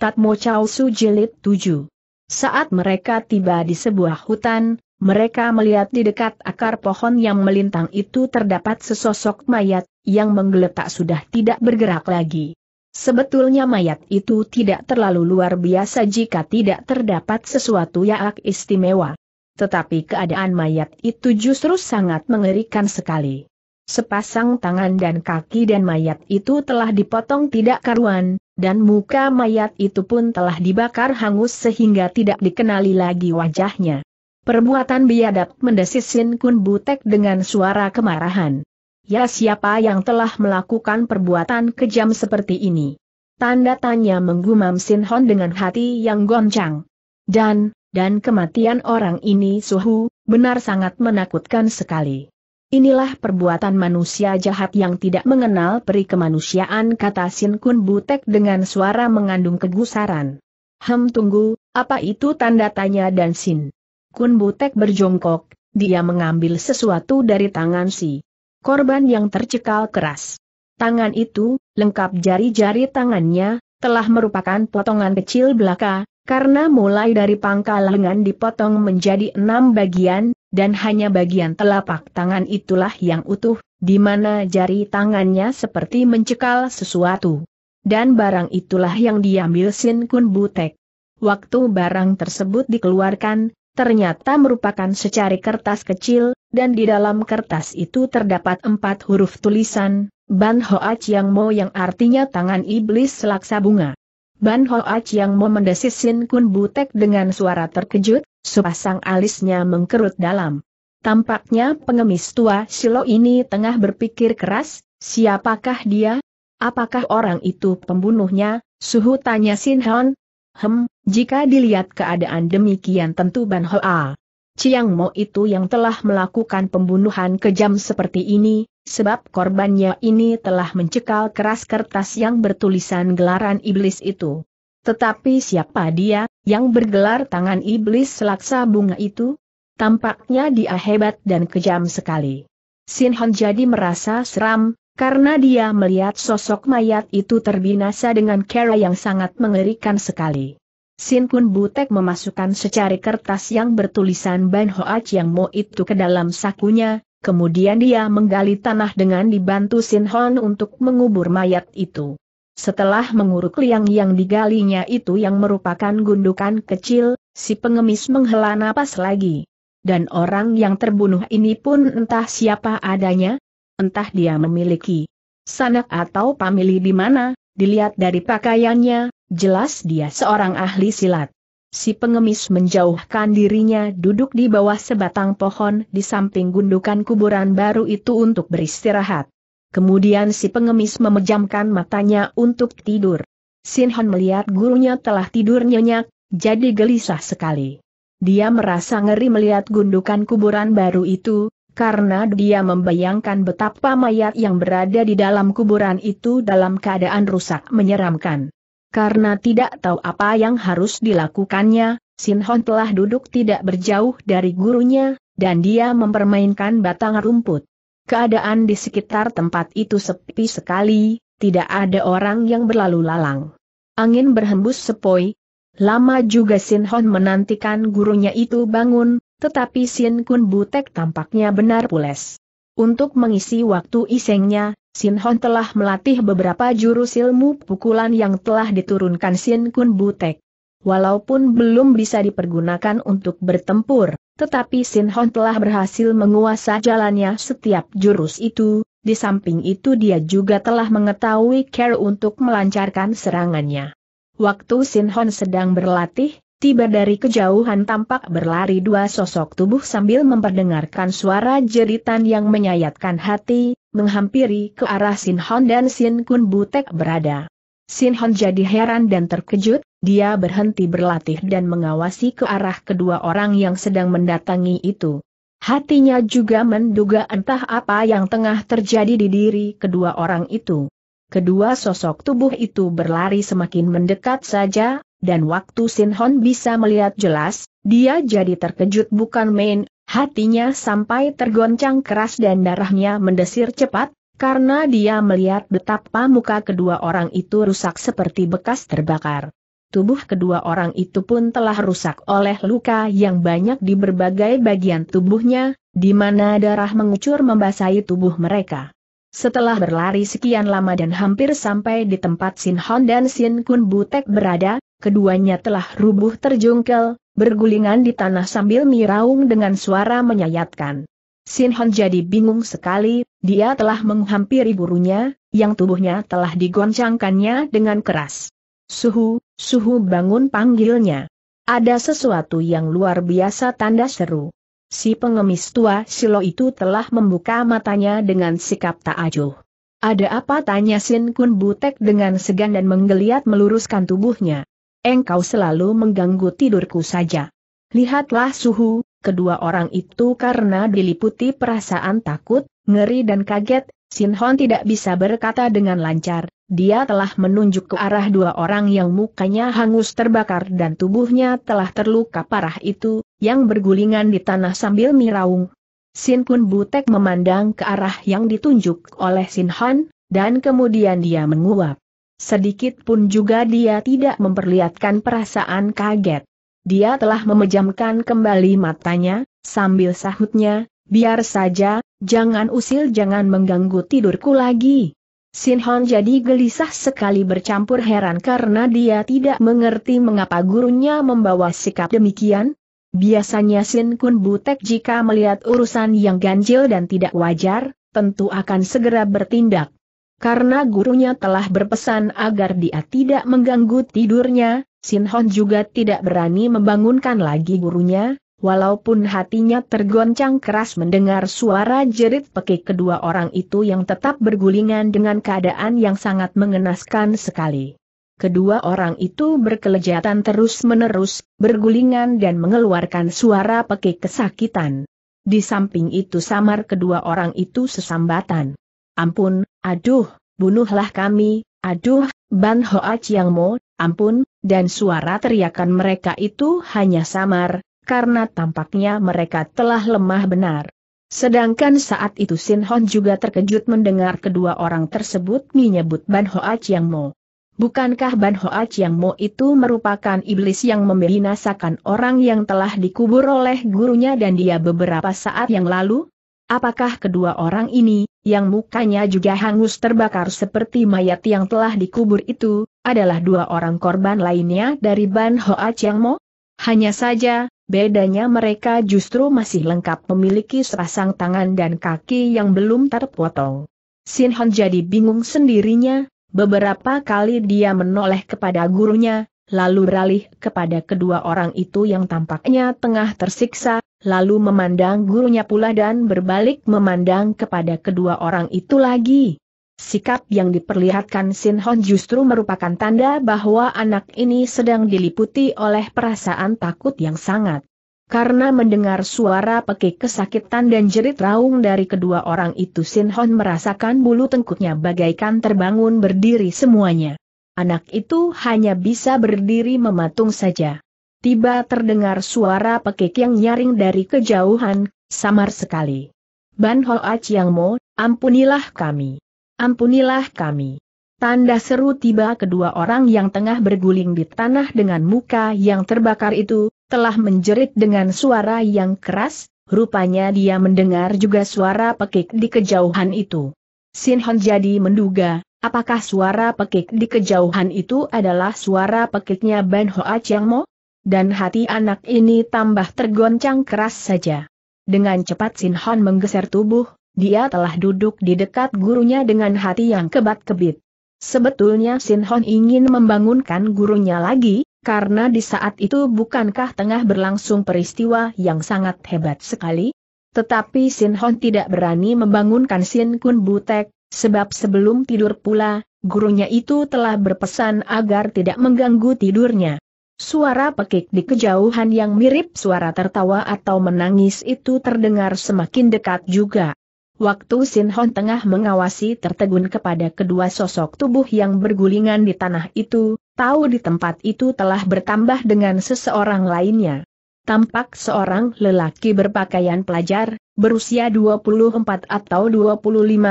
Tatmo Chao Su Jilid 7. Saat mereka tiba di sebuah hutan, mereka melihat di dekat akar pohon yang melintang itu terdapat sesosok mayat, yang menggeletak sudah tidak bergerak lagi. Sebetulnya mayat itu tidak terlalu luar biasa jika tidak terdapat sesuatu yang istimewa. Tetapi keadaan mayat itu justru sangat mengerikan sekali. Sepasang tangan dan kaki dan mayat itu telah dipotong tidak karuan, dan muka mayat itu pun telah dibakar hangus sehingga tidak dikenali lagi wajahnya. Perbuatan biadab mendesis Sin Kun Butek dengan suara kemarahan. Ya siapa yang telah melakukan perbuatan kejam seperti ini? Tanda tanya menggumam Sin Hon dengan hati yang goncang. Dan, dan kematian orang ini suhu, benar sangat menakutkan sekali. Inilah perbuatan manusia jahat yang tidak mengenal peri kemanusiaan kata Sin Kun Butek dengan suara mengandung kegusaran. Hem tunggu, apa itu tanda tanya dan Sin? Kun Butek berjongkok, dia mengambil sesuatu dari tangan si korban yang tercekal keras. Tangan itu, lengkap jari-jari tangannya, telah merupakan potongan kecil belaka, karena mulai dari pangkal lengan dipotong menjadi enam bagian, dan hanya bagian telapak tangan itulah yang utuh, di mana jari tangannya seperti mencekal sesuatu. Dan barang itulah yang diambil Sin Kun Butek. Waktu barang tersebut dikeluarkan, ternyata merupakan secari kertas kecil, dan di dalam kertas itu terdapat empat huruf tulisan, Ban Hoa Yang Mo yang artinya tangan iblis selaksa bunga. Ban Hoach yang memendesis Sin Kun Butek dengan suara terkejut, sepasang alisnya mengkerut dalam. Tampaknya pengemis tua Silo ini tengah berpikir keras, siapakah dia? Apakah orang itu pembunuhnya? Suhu tanya Sin Hon. Hem, jika dilihat keadaan demikian tentu Ban Hoa Ciang Mo itu yang telah melakukan pembunuhan kejam seperti ini, sebab korbannya ini telah mencekal keras kertas yang bertulisan gelaran iblis itu. Tetapi siapa dia, yang bergelar tangan iblis selaksa bunga itu? Tampaknya dia hebat dan kejam sekali. Sin Hon jadi merasa seram, karena dia melihat sosok mayat itu terbinasa dengan cara yang sangat mengerikan sekali. Sin Kun Butek memasukkan secari kertas yang bertulisan Ban Hoat yang Mo itu ke dalam sakunya, kemudian dia menggali tanah dengan dibantu Sin Hon untuk mengubur mayat itu. Setelah menguruk liang yang digalinya itu yang merupakan gundukan kecil, si pengemis menghela napas lagi. Dan orang yang terbunuh ini pun entah siapa adanya, entah dia memiliki sanak atau pamili di mana, dilihat dari pakaiannya, Jelas dia seorang ahli silat. Si pengemis menjauhkan dirinya duduk di bawah sebatang pohon di samping gundukan kuburan baru itu untuk beristirahat. Kemudian si pengemis memejamkan matanya untuk tidur. Sinhan melihat gurunya telah tidur nyenyak, jadi gelisah sekali. Dia merasa ngeri melihat gundukan kuburan baru itu, karena dia membayangkan betapa mayat yang berada di dalam kuburan itu dalam keadaan rusak menyeramkan. Karena tidak tahu apa yang harus dilakukannya, Sin Hon telah duduk tidak berjauh dari gurunya, dan dia mempermainkan batang rumput. Keadaan di sekitar tempat itu sepi sekali, tidak ada orang yang berlalu lalang. Angin berhembus sepoi. Lama juga Sin Hon menantikan gurunya itu bangun, tetapi Sin Kun Butek tampaknya benar pules. Untuk mengisi waktu isengnya, Sin Hon telah melatih beberapa jurus ilmu pukulan yang telah diturunkan Sin Kun Butek. Walaupun belum bisa dipergunakan untuk bertempur, tetapi Sin Hon telah berhasil menguasai jalannya setiap jurus itu, di samping itu dia juga telah mengetahui care untuk melancarkan serangannya. Waktu Sin Hon sedang berlatih, tiba dari kejauhan tampak berlari dua sosok tubuh sambil memperdengarkan suara jeritan yang menyayatkan hati, menghampiri ke arah Sin Hon dan Sin Kun Butek berada. Sin Hon jadi heran dan terkejut, dia berhenti berlatih dan mengawasi ke arah kedua orang yang sedang mendatangi itu. Hatinya juga menduga entah apa yang tengah terjadi di diri kedua orang itu. Kedua sosok tubuh itu berlari semakin mendekat saja, dan waktu Sin Hon bisa melihat jelas, dia jadi terkejut bukan main, Hatinya sampai tergoncang keras dan darahnya mendesir cepat, karena dia melihat betapa muka kedua orang itu rusak seperti bekas terbakar. Tubuh kedua orang itu pun telah rusak oleh luka yang banyak di berbagai bagian tubuhnya, di mana darah mengucur membasahi tubuh mereka. Setelah berlari sekian lama dan hampir sampai di tempat Sin Hon dan Sin Kun Butek berada, keduanya telah rubuh terjungkel, bergulingan di tanah sambil miraung dengan suara menyayatkan. Sin Hon jadi bingung sekali, dia telah menghampiri burunya, yang tubuhnya telah digoncangkannya dengan keras. Suhu, suhu bangun panggilnya. Ada sesuatu yang luar biasa tanda seru. Si pengemis tua Silo itu telah membuka matanya dengan sikap tak acuh. Ada apa tanya Sin Kun Butek dengan segan dan menggeliat meluruskan tubuhnya engkau selalu mengganggu tidurku saja. Lihatlah suhu, kedua orang itu karena diliputi perasaan takut, ngeri dan kaget, sin Sinhon tidak bisa berkata dengan lancar, dia telah menunjuk ke arah dua orang yang mukanya hangus terbakar dan tubuhnya telah terluka parah itu, yang bergulingan di tanah sambil miraung. Sin Kun Butek memandang ke arah yang ditunjuk oleh sin Sinhon, dan kemudian dia menguap. Sedikit pun juga dia tidak memperlihatkan perasaan kaget. Dia telah memejamkan kembali matanya, sambil sahutnya, biar saja, jangan usil jangan mengganggu tidurku lagi. Sin Sinhon jadi gelisah sekali bercampur heran karena dia tidak mengerti mengapa gurunya membawa sikap demikian. Biasanya Sin Kun Butek jika melihat urusan yang ganjil dan tidak wajar, tentu akan segera bertindak. Karena gurunya telah berpesan agar dia tidak mengganggu tidurnya, Sin Hon juga tidak berani membangunkan lagi gurunya, walaupun hatinya tergoncang keras mendengar suara jerit pekik kedua orang itu yang tetap bergulingan dengan keadaan yang sangat mengenaskan sekali. Kedua orang itu berkelejatan terus-menerus, bergulingan dan mengeluarkan suara pekik kesakitan. Di samping itu samar kedua orang itu sesambatan ampun, aduh, bunuhlah kami, aduh, Ban Hoa Chiang Mo, ampun, dan suara teriakan mereka itu hanya samar, karena tampaknya mereka telah lemah benar. Sedangkan saat itu Sin Hon juga terkejut mendengar kedua orang tersebut menyebut Ban Hoa Chiang Mo. Bukankah Ban Hoa Chiang Mo itu merupakan iblis yang membinasakan orang yang telah dikubur oleh gurunya dan dia beberapa saat yang lalu? Apakah kedua orang ini, yang mukanya juga hangus terbakar seperti mayat yang telah dikubur itu, adalah dua orang korban lainnya dari Ban Hoa Chiang Mo? Hanya saja, bedanya mereka justru masih lengkap memiliki sepasang tangan dan kaki yang belum terpotong. Sin Hon jadi bingung sendirinya, beberapa kali dia menoleh kepada gurunya, lalu beralih kepada kedua orang itu yang tampaknya tengah tersiksa, lalu memandang gurunya pula dan berbalik memandang kepada kedua orang itu lagi. Sikap yang diperlihatkan Sin Hon justru merupakan tanda bahwa anak ini sedang diliputi oleh perasaan takut yang sangat. Karena mendengar suara pekik kesakitan dan jerit raung dari kedua orang itu Sin Hon merasakan bulu tengkuknya bagaikan terbangun berdiri semuanya. Anak itu hanya bisa berdiri mematung saja tiba terdengar suara pekik yang nyaring dari kejauhan, samar sekali. Ban Hoat Yang Mo, ampunilah kami. Ampunilah kami. Tanda seru tiba kedua orang yang tengah berguling di tanah dengan muka yang terbakar itu, telah menjerit dengan suara yang keras, rupanya dia mendengar juga suara pekik di kejauhan itu. Sin Hon jadi menduga, apakah suara pekik di kejauhan itu adalah suara pekiknya Ban Hoat Yang Mo? Dan hati anak ini tambah tergoncang keras saja. Dengan cepat Sin Hon menggeser tubuh, dia telah duduk di dekat gurunya dengan hati yang kebat-kebit. Sebetulnya Sin Hon ingin membangunkan gurunya lagi, karena di saat itu bukankah tengah berlangsung peristiwa yang sangat hebat sekali? Tetapi Sin Hon tidak berani membangunkan Sin Kun Butek, sebab sebelum tidur pula, gurunya itu telah berpesan agar tidak mengganggu tidurnya. Suara pekik di kejauhan yang mirip suara tertawa atau menangis itu terdengar semakin dekat juga. Waktu Sin Hon tengah mengawasi tertegun kepada kedua sosok tubuh yang bergulingan di tanah itu, tahu di tempat itu telah bertambah dengan seseorang lainnya. Tampak seorang lelaki berpakaian pelajar, berusia 24 atau 25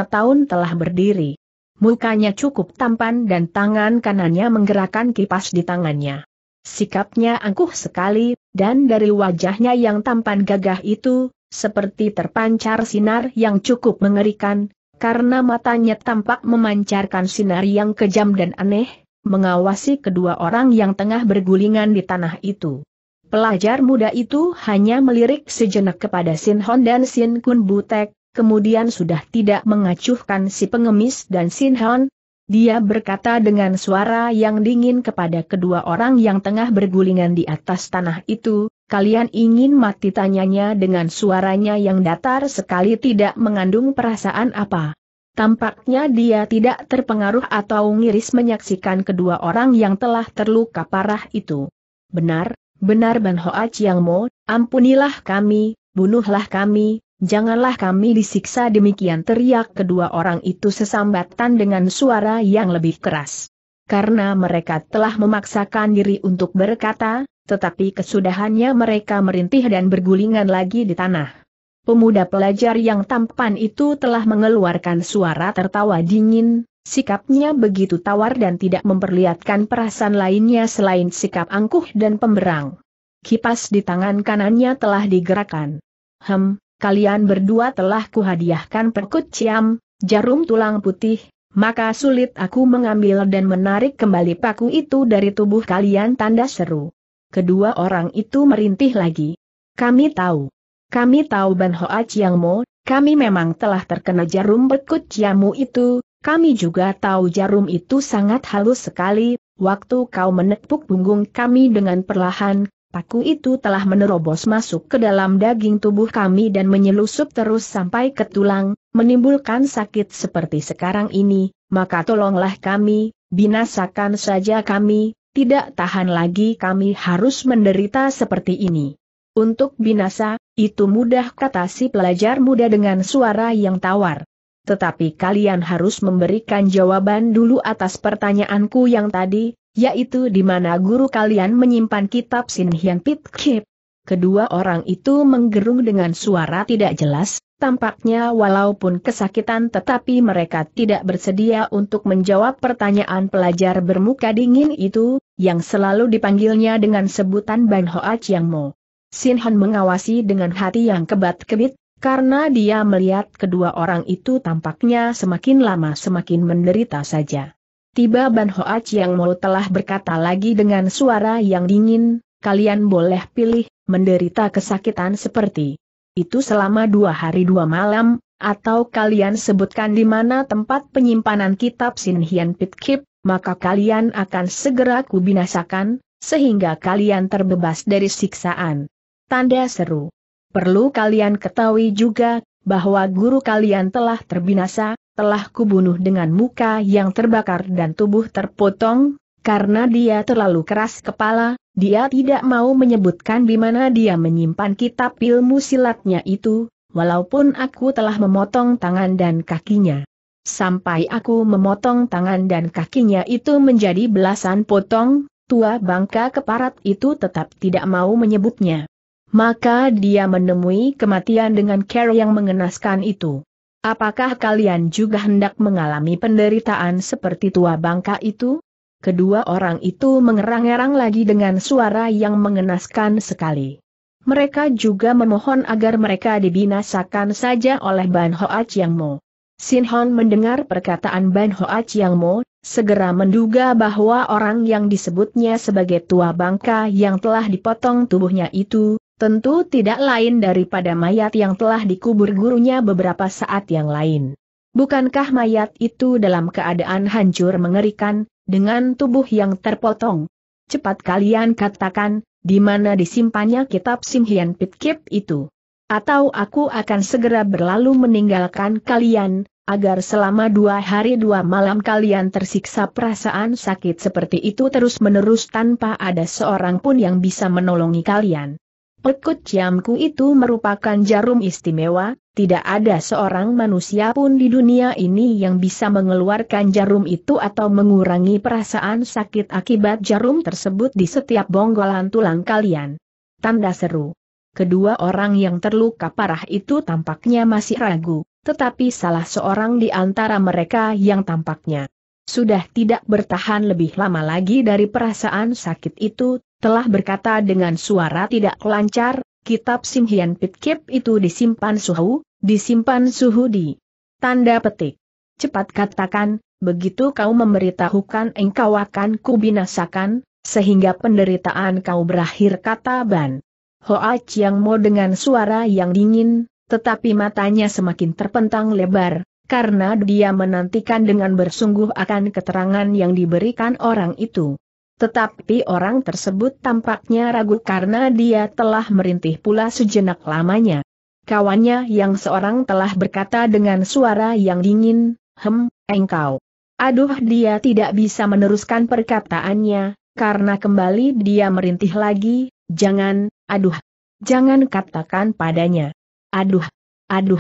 tahun telah berdiri. Mukanya cukup tampan dan tangan kanannya menggerakkan kipas di tangannya. Sikapnya angkuh sekali, dan dari wajahnya yang tampan gagah itu, seperti terpancar sinar yang cukup mengerikan, karena matanya tampak memancarkan sinar yang kejam dan aneh, mengawasi kedua orang yang tengah bergulingan di tanah itu. Pelajar muda itu hanya melirik sejenak kepada Sin Hon dan Sin Kun Butek, kemudian sudah tidak mengacuhkan si pengemis dan Sin Hon, dia berkata dengan suara yang dingin kepada kedua orang yang tengah bergulingan di atas tanah itu, kalian ingin mati tanyanya dengan suaranya yang datar sekali tidak mengandung perasaan apa. Tampaknya dia tidak terpengaruh atau ngiris menyaksikan kedua orang yang telah terluka parah itu. Benar, benar Ban Hoat Yang Mo, ampunilah kami, bunuhlah kami, Janganlah kami disiksa demikian teriak kedua orang itu sesambatan dengan suara yang lebih keras. Karena mereka telah memaksakan diri untuk berkata, tetapi kesudahannya mereka merintih dan bergulingan lagi di tanah. Pemuda pelajar yang tampan itu telah mengeluarkan suara tertawa dingin, sikapnya begitu tawar dan tidak memperlihatkan perasaan lainnya selain sikap angkuh dan pemberang. Kipas di tangan kanannya telah digerakkan. Hem, kalian berdua telah kuhadiahkan perkut ciam, jarum tulang putih, maka sulit aku mengambil dan menarik kembali paku itu dari tubuh kalian tanda seru. Kedua orang itu merintih lagi. Kami tahu. Kami tahu Ban Hoa Chiang Mo, kami memang telah terkena jarum perkut ciammu itu, kami juga tahu jarum itu sangat halus sekali, waktu kau menepuk punggung kami dengan perlahan, Paku itu telah menerobos masuk ke dalam daging tubuh kami dan menyelusup terus sampai ke tulang, menimbulkan sakit seperti sekarang ini, maka tolonglah kami, binasakan saja kami, tidak tahan lagi kami harus menderita seperti ini. Untuk binasa, itu mudah kata si pelajar muda dengan suara yang tawar. Tetapi kalian harus memberikan jawaban dulu atas pertanyaanku yang tadi, yaitu di mana guru kalian menyimpan kitab Sin Hyang Pit Kip. Kedua orang itu menggerung dengan suara tidak jelas, tampaknya walaupun kesakitan tetapi mereka tidak bersedia untuk menjawab pertanyaan pelajar bermuka dingin itu, yang selalu dipanggilnya dengan sebutan Ban Hoa Chiang Mo. Sin Han mengawasi dengan hati yang kebat-kebit, karena dia melihat kedua orang itu tampaknya semakin lama semakin menderita saja. Tiba Ban Hoa yang Mo telah berkata lagi dengan suara yang dingin, kalian boleh pilih, menderita kesakitan seperti itu selama dua hari dua malam, atau kalian sebutkan di mana tempat penyimpanan kitab Sin Hian Pit Kip, maka kalian akan segera kubinasakan, sehingga kalian terbebas dari siksaan. Tanda seru. Perlu kalian ketahui juga, bahwa guru kalian telah terbinasa, telah kubunuh dengan muka yang terbakar dan tubuh terpotong, karena dia terlalu keras kepala, dia tidak mau menyebutkan di mana dia menyimpan kitab ilmu silatnya itu, walaupun aku telah memotong tangan dan kakinya. Sampai aku memotong tangan dan kakinya itu menjadi belasan potong, tua bangka keparat itu tetap tidak mau menyebutnya. Maka dia menemui kematian dengan cara yang mengenaskan itu. Apakah kalian juga hendak mengalami penderitaan seperti tua bangka itu? Kedua orang itu mengerang-erang lagi dengan suara yang mengenaskan sekali. Mereka juga memohon agar mereka dibinasakan saja oleh Ban Hoa Chiang Mo. Sin Hon mendengar perkataan Ban Hoa Chiang Mo, segera menduga bahwa orang yang disebutnya sebagai tua bangka yang telah dipotong tubuhnya itu, Tentu tidak lain daripada mayat yang telah dikubur gurunya beberapa saat yang lain. Bukankah mayat itu dalam keadaan hancur mengerikan, dengan tubuh yang terpotong? Cepat kalian katakan, di mana disimpannya kitab Simhian Pitkip itu? Atau aku akan segera berlalu meninggalkan kalian, agar selama dua hari dua malam kalian tersiksa perasaan sakit seperti itu terus-menerus tanpa ada seorang pun yang bisa menolongi kalian. Pekut jamku itu merupakan jarum istimewa, tidak ada seorang manusia pun di dunia ini yang bisa mengeluarkan jarum itu atau mengurangi perasaan sakit akibat jarum tersebut di setiap bonggolan tulang kalian. Tanda seru. Kedua orang yang terluka parah itu tampaknya masih ragu, tetapi salah seorang di antara mereka yang tampaknya sudah tidak bertahan lebih lama lagi dari perasaan sakit itu, telah berkata dengan suara tidak lancar, kitab Simhian Pitkip itu disimpan suhu, disimpan suhu di tanda petik. Cepat katakan, begitu kau memberitahukan engkau akan kubinasakan, sehingga penderitaan kau berakhir kata Ban. Hoa Chiang Mo dengan suara yang dingin, tetapi matanya semakin terpentang lebar, karena dia menantikan dengan bersungguh akan keterangan yang diberikan orang itu. Tetapi orang tersebut tampaknya ragu karena dia telah merintih pula sejenak lamanya. Kawannya yang seorang telah berkata dengan suara yang dingin, Hem, engkau. Aduh dia tidak bisa meneruskan perkataannya, karena kembali dia merintih lagi, jangan, aduh. Jangan katakan padanya. Aduh, aduh.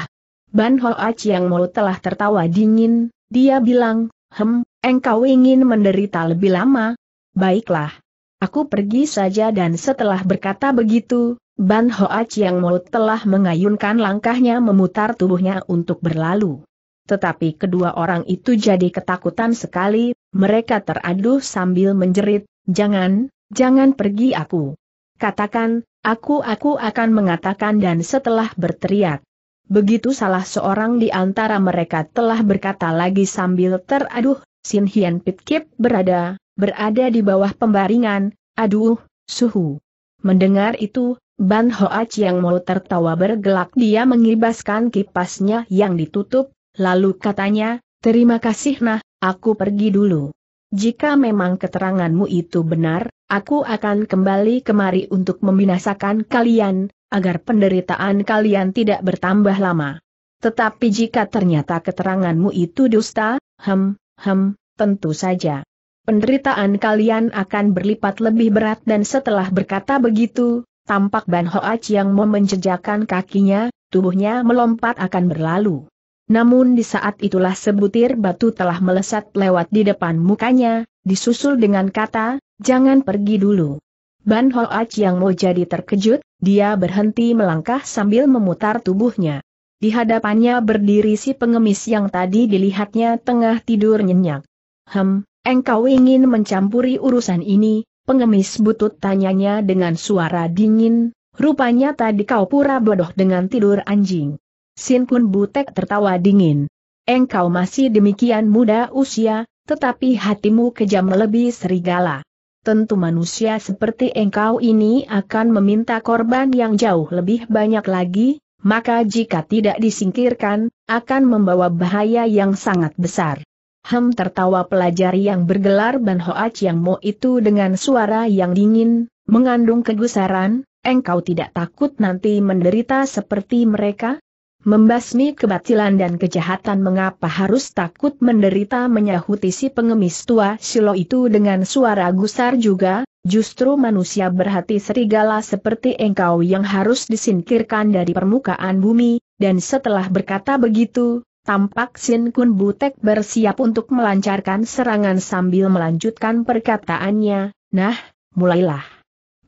Ban Hoach yang mau telah tertawa dingin, dia bilang, Hem, engkau ingin menderita lebih lama, baiklah. Aku pergi saja dan setelah berkata begitu, Ban Hoa yang mulut telah mengayunkan langkahnya memutar tubuhnya untuk berlalu. Tetapi kedua orang itu jadi ketakutan sekali, mereka teraduh sambil menjerit, jangan, jangan pergi aku. Katakan, aku aku akan mengatakan dan setelah berteriak. Begitu salah seorang di antara mereka telah berkata lagi sambil teraduh, Sin Hian Pit Kip berada, berada di bawah pembaringan, aduh, suhu. Mendengar itu, Ban Hoach yang mau tertawa bergelak dia mengibaskan kipasnya yang ditutup, lalu katanya, terima kasih nah, aku pergi dulu. Jika memang keteranganmu itu benar, aku akan kembali kemari untuk membinasakan kalian, agar penderitaan kalian tidak bertambah lama. Tetapi jika ternyata keteranganmu itu dusta, hem, hem, tentu saja penderitaan kalian akan berlipat lebih berat dan setelah berkata begitu, tampak Ban Hoach yang mau menjejakkan kakinya, tubuhnya melompat akan berlalu. Namun di saat itulah sebutir batu telah melesat lewat di depan mukanya, disusul dengan kata, jangan pergi dulu. Ban Hoach yang mau jadi terkejut, dia berhenti melangkah sambil memutar tubuhnya. Di hadapannya berdiri si pengemis yang tadi dilihatnya tengah tidur nyenyak. Hem, Engkau ingin mencampuri urusan ini, pengemis butut tanyanya dengan suara dingin, rupanya tadi kau pura bodoh dengan tidur anjing. Sin Kun Butek tertawa dingin. Engkau masih demikian muda usia, tetapi hatimu kejam lebih serigala. Tentu manusia seperti engkau ini akan meminta korban yang jauh lebih banyak lagi, maka jika tidak disingkirkan, akan membawa bahaya yang sangat besar. Hem tertawa pelajar yang bergelar Ban Hoa Chiang Mo itu dengan suara yang dingin, mengandung kegusaran, engkau tidak takut nanti menderita seperti mereka? Membasmi kebatilan dan kejahatan mengapa harus takut menderita menyahuti si pengemis tua Silo itu dengan suara gusar juga, justru manusia berhati serigala seperti engkau yang harus disingkirkan dari permukaan bumi, dan setelah berkata begitu, Tampak Sin Kun Butek bersiap untuk melancarkan serangan sambil melanjutkan perkataannya, nah, mulailah.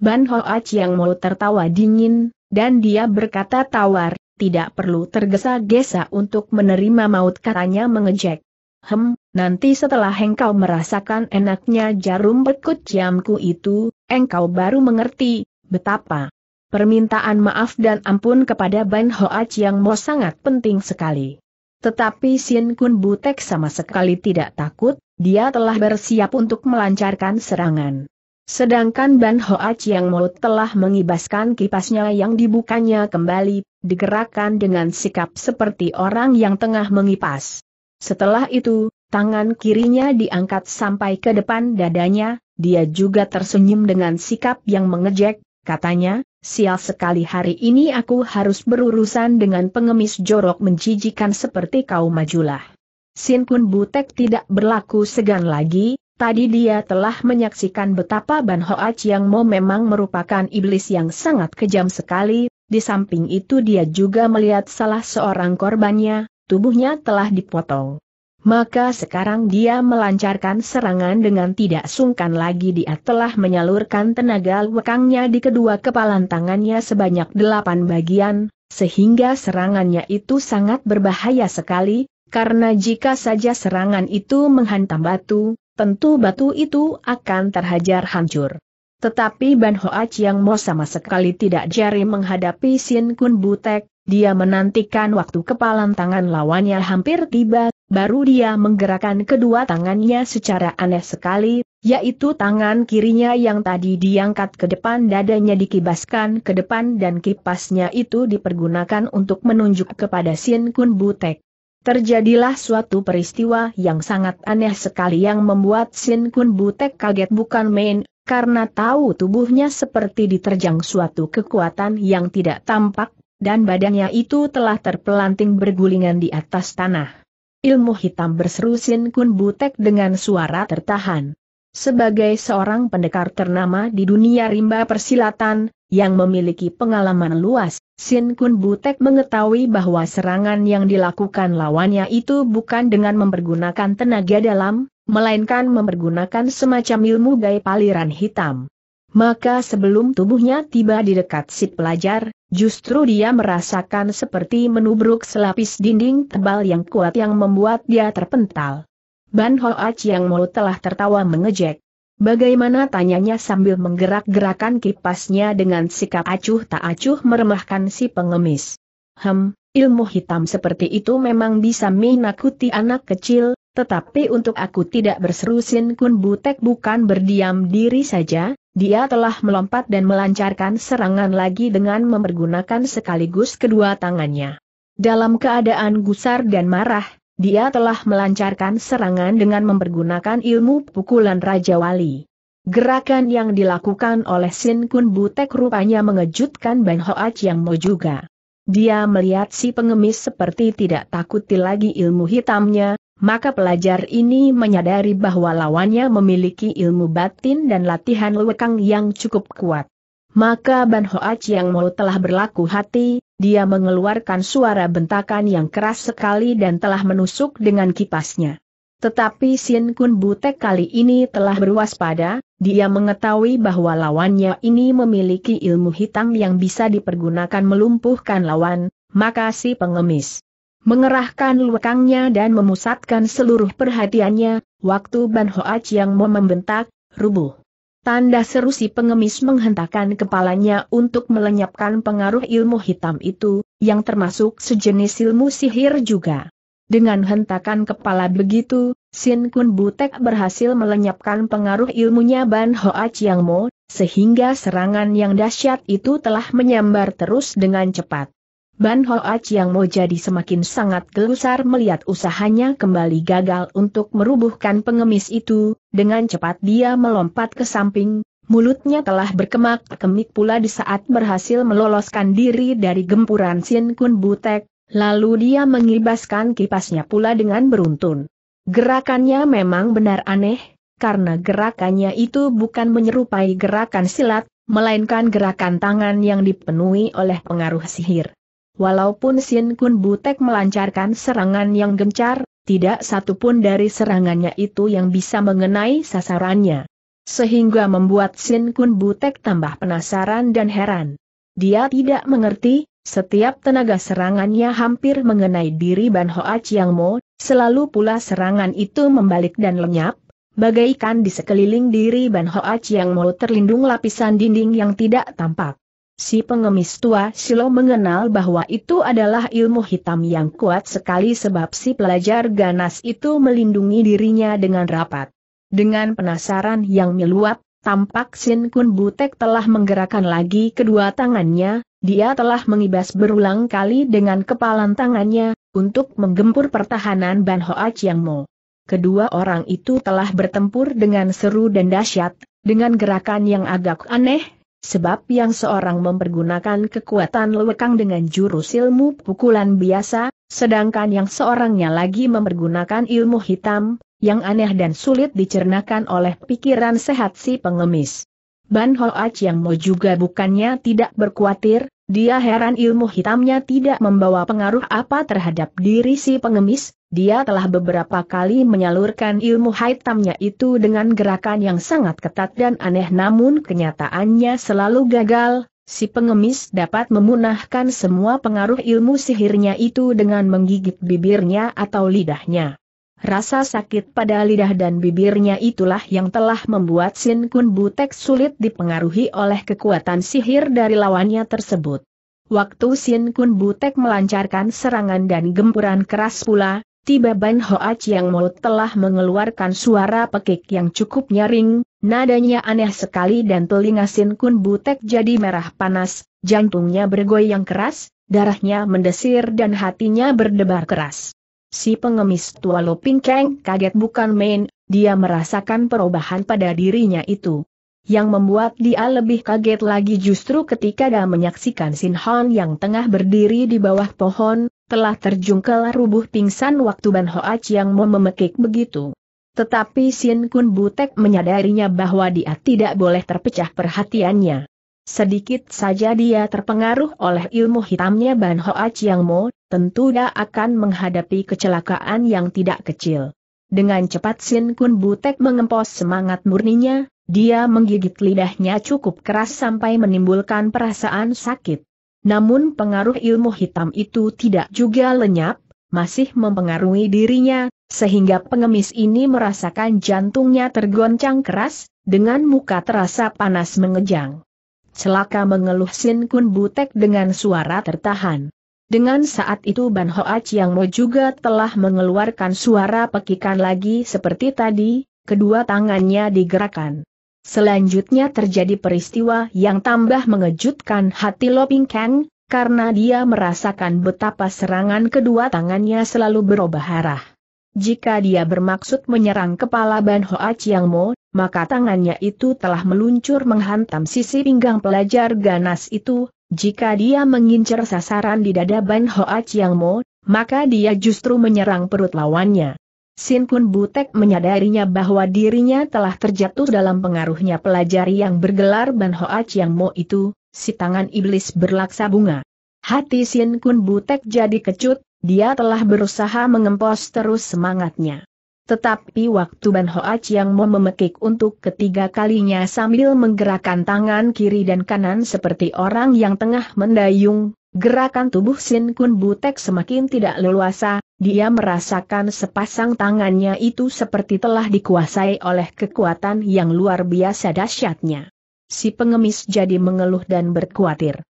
Ban Hoat yang mau tertawa dingin, dan dia berkata tawar, tidak perlu tergesa-gesa untuk menerima maut katanya mengejek. Hem, nanti setelah engkau merasakan enaknya jarum bekut jamku itu, engkau baru mengerti, betapa. Permintaan maaf dan ampun kepada Ban Hoat yang mau sangat penting sekali. Tetapi Sin Kun Butek sama sekali tidak takut, dia telah bersiap untuk melancarkan serangan. Sedangkan Ban Hoa Chiang Mo telah mengibaskan kipasnya yang dibukanya kembali, digerakkan dengan sikap seperti orang yang tengah mengipas. Setelah itu, tangan kirinya diangkat sampai ke depan dadanya, dia juga tersenyum dengan sikap yang mengejek, Katanya, sial sekali hari ini aku harus berurusan dengan pengemis jorok menjijikan seperti kau majulah. Sin Kun Butek tidak berlaku segan lagi, tadi dia telah menyaksikan betapa Ban Hoa Chiang Mo memang merupakan iblis yang sangat kejam sekali, di samping itu dia juga melihat salah seorang korbannya, tubuhnya telah dipotong. Maka sekarang dia melancarkan serangan dengan tidak sungkan lagi dia telah menyalurkan tenaga lekangnya di kedua kepalan tangannya sebanyak delapan bagian, sehingga serangannya itu sangat berbahaya sekali, karena jika saja serangan itu menghantam batu, tentu batu itu akan terhajar hancur. Tetapi Ban Hoa yang Mo sama sekali tidak jari menghadapi Sin Kun Butek, dia menantikan waktu kepalan tangan lawannya hampir tiba, baru dia menggerakkan kedua tangannya secara aneh sekali, yaitu tangan kirinya yang tadi diangkat ke depan dadanya dikibaskan ke depan dan kipasnya itu dipergunakan untuk menunjuk kepada Sin Kun Butek. Terjadilah suatu peristiwa yang sangat aneh sekali yang membuat Sin Kun Butek kaget bukan main, karena tahu tubuhnya seperti diterjang suatu kekuatan yang tidak tampak, dan badannya itu telah terpelanting bergulingan di atas tanah ilmu hitam berseru Sin Kun Butek dengan suara tertahan. Sebagai seorang pendekar ternama di dunia rimba persilatan, yang memiliki pengalaman luas, Sin Kun Butek mengetahui bahwa serangan yang dilakukan lawannya itu bukan dengan mempergunakan tenaga dalam, melainkan mempergunakan semacam ilmu gaib paliran hitam. Maka sebelum tubuhnya tiba di dekat si pelajar, justru dia merasakan seperti menubruk selapis dinding tebal yang kuat yang membuat dia terpental. Ban Hoa yang mulut telah tertawa mengejek. Bagaimana tanyanya sambil menggerak-gerakan kipasnya dengan sikap acuh tak acuh meremahkan si pengemis. Hem, ilmu hitam seperti itu memang bisa menakuti anak kecil, tetapi untuk aku tidak berseru Sin Kun Butek bukan berdiam diri saja, dia telah melompat dan melancarkan serangan lagi dengan mempergunakan sekaligus kedua tangannya. Dalam keadaan gusar dan marah, dia telah melancarkan serangan dengan mempergunakan ilmu pukulan Raja Wali. Gerakan yang dilakukan oleh Sin Kun Butek rupanya mengejutkan Ban Hoat yang mau juga. Dia melihat si pengemis seperti tidak takuti lagi ilmu hitamnya, maka pelajar ini menyadari bahwa lawannya memiliki ilmu batin dan latihan lewekang yang cukup kuat. Maka Ban Hoach yang mau telah berlaku hati, dia mengeluarkan suara bentakan yang keras sekali dan telah menusuk dengan kipasnya. Tetapi Sin Kun Butek kali ini telah berwaspada, dia mengetahui bahwa lawannya ini memiliki ilmu hitam yang bisa dipergunakan melumpuhkan lawan, maka si pengemis mengerahkan lekangnya dan memusatkan seluruh perhatiannya, waktu Ban Hoach yang mau membentak, rubuh. Tanda seru si pengemis menghentakkan kepalanya untuk melenyapkan pengaruh ilmu hitam itu, yang termasuk sejenis ilmu sihir juga. Dengan hentakan kepala begitu, Sin Kun Butek berhasil melenyapkan pengaruh ilmunya Ban Hoa Chiang Mo, sehingga serangan yang dahsyat itu telah menyambar terus dengan cepat. Ban Hoach yang mau jadi semakin sangat gelusar melihat usahanya kembali gagal untuk merubuhkan pengemis itu, dengan cepat dia melompat ke samping, mulutnya telah berkemak-kemik pula di saat berhasil meloloskan diri dari gempuran Sin Kun Butek, lalu dia mengibaskan kipasnya pula dengan beruntun. Gerakannya memang benar aneh, karena gerakannya itu bukan menyerupai gerakan silat, melainkan gerakan tangan yang dipenuhi oleh pengaruh sihir. Walaupun Sin Kun Butek melancarkan serangan yang gencar, tidak satupun dari serangannya itu yang bisa mengenai sasarannya. Sehingga membuat Sin Kun Butek tambah penasaran dan heran. Dia tidak mengerti, setiap tenaga serangannya hampir mengenai diri Ban Hoa Chiang Mo, selalu pula serangan itu membalik dan lenyap, bagaikan di sekeliling diri Ban Hoa Chiang Mo terlindung lapisan dinding yang tidak tampak. Si pengemis tua Silo mengenal bahwa itu adalah ilmu hitam yang kuat sekali sebab si pelajar ganas itu melindungi dirinya dengan rapat. Dengan penasaran yang meluap, tampak Sin Kun Butek telah menggerakkan lagi kedua tangannya, dia telah mengibas berulang kali dengan kepalan tangannya, untuk menggempur pertahanan Ban Hoa Chiang Mo. Kedua orang itu telah bertempur dengan seru dan dahsyat, dengan gerakan yang agak aneh, Sebab yang seorang mempergunakan kekuatan lekang dengan jurus ilmu pukulan biasa, sedangkan yang seorangnya lagi mempergunakan ilmu hitam, yang aneh dan sulit dicernakan oleh pikiran sehat si pengemis. Ban Hoaj yang mau juga bukannya tidak berkuatir, dia heran ilmu hitamnya tidak membawa pengaruh apa terhadap diri si pengemis, dia telah beberapa kali menyalurkan ilmu hitamnya itu dengan gerakan yang sangat ketat dan aneh namun kenyataannya selalu gagal, si pengemis dapat memunahkan semua pengaruh ilmu sihirnya itu dengan menggigit bibirnya atau lidahnya. Rasa sakit pada lidah dan bibirnya itulah yang telah membuat Sin Kun Butek sulit dipengaruhi oleh kekuatan sihir dari lawannya tersebut. Waktu Sin Kun Butek melancarkan serangan dan gempuran keras pula, tiba Ban Hoa Chiang Mo telah mengeluarkan suara pekik yang cukup nyaring, nadanya aneh sekali dan telinga Sin Kun Butek jadi merah panas, jantungnya bergoyang keras, darahnya mendesir dan hatinya berdebar keras. Si pengemis tua Loping Keng kaget bukan main, dia merasakan perubahan pada dirinya itu. Yang membuat dia lebih kaget lagi justru ketika dia menyaksikan Sin Hon yang tengah berdiri di bawah pohon, telah terjungkel rubuh pingsan waktu Ban Hoa yang mau memekik begitu. Tetapi Sin Kun Butek menyadarinya bahwa dia tidak boleh terpecah perhatiannya. Sedikit saja dia terpengaruh oleh ilmu hitamnya Ban Hoa Chiang Mo, tentu dia akan menghadapi kecelakaan yang tidak kecil. Dengan cepat Sin Kun Butek mengempos semangat murninya, dia menggigit lidahnya cukup keras sampai menimbulkan perasaan sakit. Namun pengaruh ilmu hitam itu tidak juga lenyap, masih mempengaruhi dirinya, sehingga pengemis ini merasakan jantungnya tergoncang keras, dengan muka terasa panas mengejang. Celaka mengeluh Sin Kun Butek dengan suara tertahan. Dengan saat itu Ban Hoa Chiang Mo juga telah mengeluarkan suara pekikan lagi seperti tadi, kedua tangannya digerakkan. Selanjutnya terjadi peristiwa yang tambah mengejutkan hati Lo Ping Kang, karena dia merasakan betapa serangan kedua tangannya selalu berubah arah. Jika dia bermaksud menyerang kepala Ban Hoa Chiang Mo, maka tangannya itu telah meluncur menghantam sisi pinggang pelajar ganas itu, jika dia mengincar sasaran di dada Ban Hoa Chiang Mo, maka dia justru menyerang perut lawannya. Sin Kun Butek menyadarinya bahwa dirinya telah terjatuh dalam pengaruhnya pelajar yang bergelar Ban Hoa Chiang Mo itu, si tangan iblis berlaksa bunga. Hati Sin Kun Butek jadi kecut, dia telah berusaha mengempos terus semangatnya. Tetapi waktu Ban Hoach yang mau memekik untuk ketiga kalinya sambil menggerakkan tangan kiri dan kanan seperti orang yang tengah mendayung, gerakan tubuh Sin Kun Butek semakin tidak leluasa, dia merasakan sepasang tangannya itu seperti telah dikuasai oleh kekuatan yang luar biasa dahsyatnya. Si pengemis jadi mengeluh dan berkhawatir.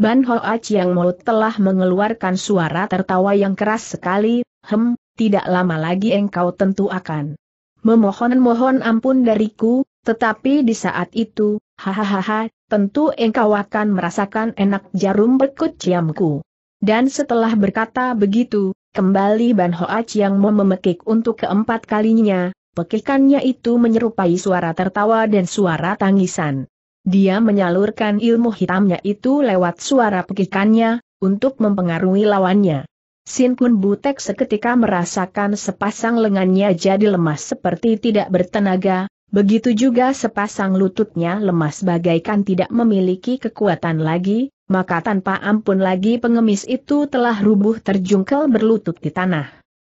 Ban Hoa Chiang mulut telah mengeluarkan suara tertawa yang keras sekali, hem, tidak lama lagi engkau tentu akan memohon-mohon ampun dariku, tetapi di saat itu, hahaha, tentu engkau akan merasakan enak jarum berkut ciamku. Dan setelah berkata begitu, kembali Ban Hoa Chiang Mo memekik untuk keempat kalinya, pekikannya itu menyerupai suara tertawa dan suara tangisan. Dia menyalurkan ilmu hitamnya itu lewat suara pekikannya, untuk mempengaruhi lawannya. Sin Kun Butek seketika merasakan sepasang lengannya jadi lemas seperti tidak bertenaga, begitu juga sepasang lututnya lemas bagaikan tidak memiliki kekuatan lagi, maka tanpa ampun lagi pengemis itu telah rubuh terjungkel berlutut di tanah.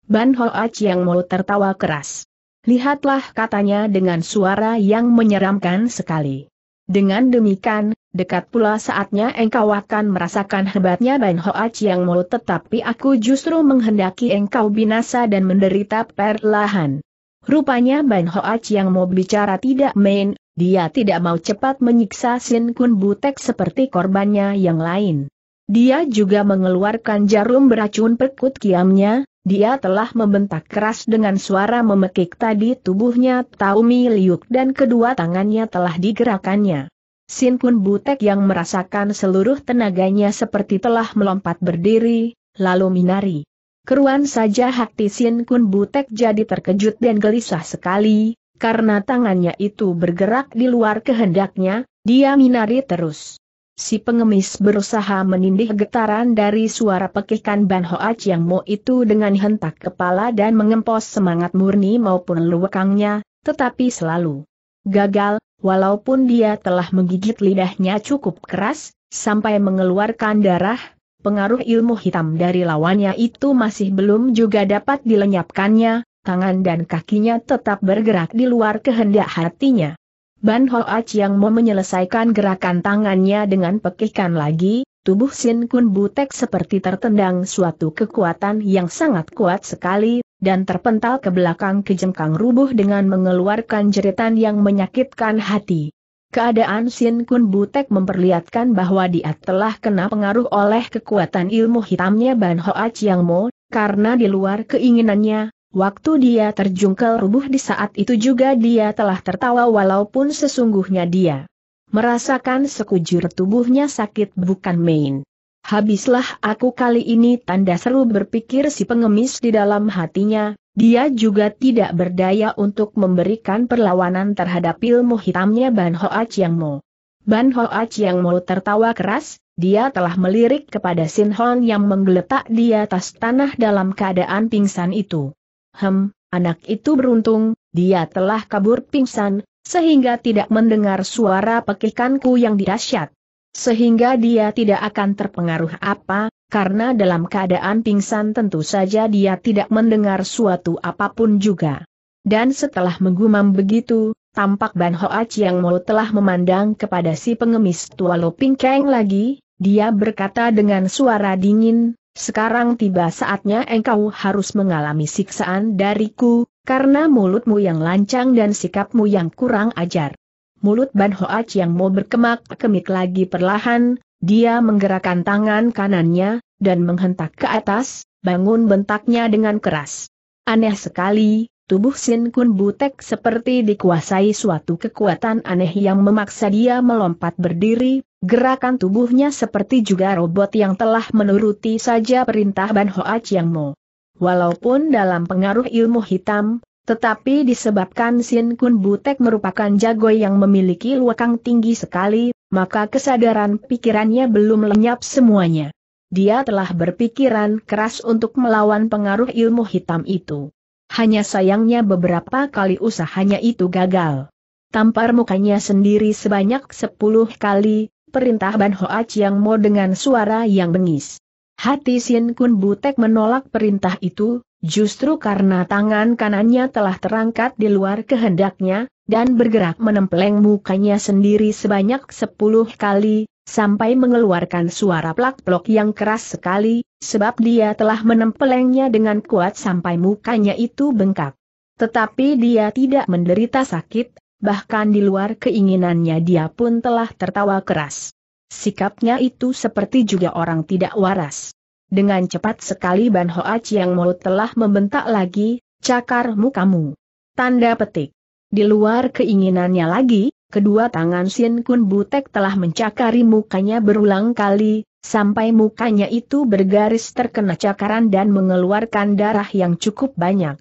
Ban Hoa yang mau tertawa keras. Lihatlah katanya dengan suara yang menyeramkan sekali. Dengan demikian, dekat pula saatnya engkau akan merasakan hebatnya Ban Hoa Chiang Mo tetapi aku justru menghendaki engkau binasa dan menderita perlahan. Rupanya Ban Hoa Chiang Mo bicara tidak main, dia tidak mau cepat menyiksa Sin Kun Butek seperti korbannya yang lain. Dia juga mengeluarkan jarum beracun perkut kiamnya, dia telah membentak keras dengan suara memekik tadi tubuhnya Taumi Liuk dan kedua tangannya telah digerakannya. Sin Kun Butek yang merasakan seluruh tenaganya seperti telah melompat berdiri, lalu minari. Keruan saja hati Sin Kun Butek jadi terkejut dan gelisah sekali, karena tangannya itu bergerak di luar kehendaknya, dia minari terus. Si pengemis berusaha menindih getaran dari suara pekihkan Ban Hoa Chiang Mo itu dengan hentak kepala dan mengempos semangat murni maupun luwekangnya, tetapi selalu gagal, walaupun dia telah menggigit lidahnya cukup keras, sampai mengeluarkan darah, pengaruh ilmu hitam dari lawannya itu masih belum juga dapat dilenyapkannya, tangan dan kakinya tetap bergerak di luar kehendak hatinya. Ban Hoat yang mau menyelesaikan gerakan tangannya dengan pekikan lagi, tubuh Sin Kun Butek seperti tertendang suatu kekuatan yang sangat kuat sekali, dan terpental ke belakang kejengkang rubuh dengan mengeluarkan jeritan yang menyakitkan hati. Keadaan Sin Kun Butek memperlihatkan bahwa dia telah kena pengaruh oleh kekuatan ilmu hitamnya Ban Hoa yang Mo, karena di luar keinginannya, Waktu dia terjungkel rubuh di saat itu juga dia telah tertawa walaupun sesungguhnya dia merasakan sekujur tubuhnya sakit bukan main. Habislah aku kali ini tanda seru berpikir si pengemis di dalam hatinya, dia juga tidak berdaya untuk memberikan perlawanan terhadap ilmu hitamnya Ban Hoa Chiang Mo. Ban Hoa Chiang Mo tertawa keras, dia telah melirik kepada Sin Hon yang menggeletak di atas tanah dalam keadaan pingsan itu. Hem, anak itu beruntung, dia telah kabur pingsan, sehingga tidak mendengar suara pekikanku yang dirasyat. Sehingga dia tidak akan terpengaruh apa, karena dalam keadaan pingsan tentu saja dia tidak mendengar suatu apapun juga. Dan setelah menggumam begitu, tampak Ban Hoa Chiang Mo telah memandang kepada si pengemis tua Lo Pingkeng lagi, dia berkata dengan suara dingin, sekarang tiba saatnya engkau harus mengalami siksaan dariku, karena mulutmu yang lancang dan sikapmu yang kurang ajar. Mulut Ban Hoac yang mau berkemak-kemik lagi perlahan, dia menggerakkan tangan kanannya, dan menghentak ke atas, bangun bentaknya dengan keras. Aneh sekali, tubuh Sin Kun Butek seperti dikuasai suatu kekuatan aneh yang memaksa dia melompat berdiri, Gerakan tubuhnya seperti juga robot yang telah menuruti saja perintah Ban Hoa Chiang Mo. Walaupun dalam pengaruh ilmu hitam, tetapi disebabkan Sin Kun Butek merupakan jago yang memiliki luakang tinggi sekali, maka kesadaran pikirannya belum lenyap semuanya. Dia telah berpikiran keras untuk melawan pengaruh ilmu hitam itu. Hanya sayangnya beberapa kali usahanya itu gagal. Tampar mukanya sendiri sebanyak sepuluh kali, perintah Ban Hoa Chiang Mo dengan suara yang bengis. Hati Sien Kun Butek menolak perintah itu, justru karena tangan kanannya telah terangkat di luar kehendaknya, dan bergerak menempeleng mukanya sendiri sebanyak sepuluh kali, sampai mengeluarkan suara plak-plok yang keras sekali, sebab dia telah menempelengnya dengan kuat sampai mukanya itu bengkak. Tetapi dia tidak menderita sakit, bahkan di luar keinginannya dia pun telah tertawa keras. Sikapnya itu seperti juga orang tidak waras. Dengan cepat sekali Ban Hoa Chiang Mo telah membentak lagi, cakarmu kamu. Tanda petik. Di luar keinginannya lagi, kedua tangan Sin Kun Butek telah mencakari mukanya berulang kali, sampai mukanya itu bergaris terkena cakaran dan mengeluarkan darah yang cukup banyak.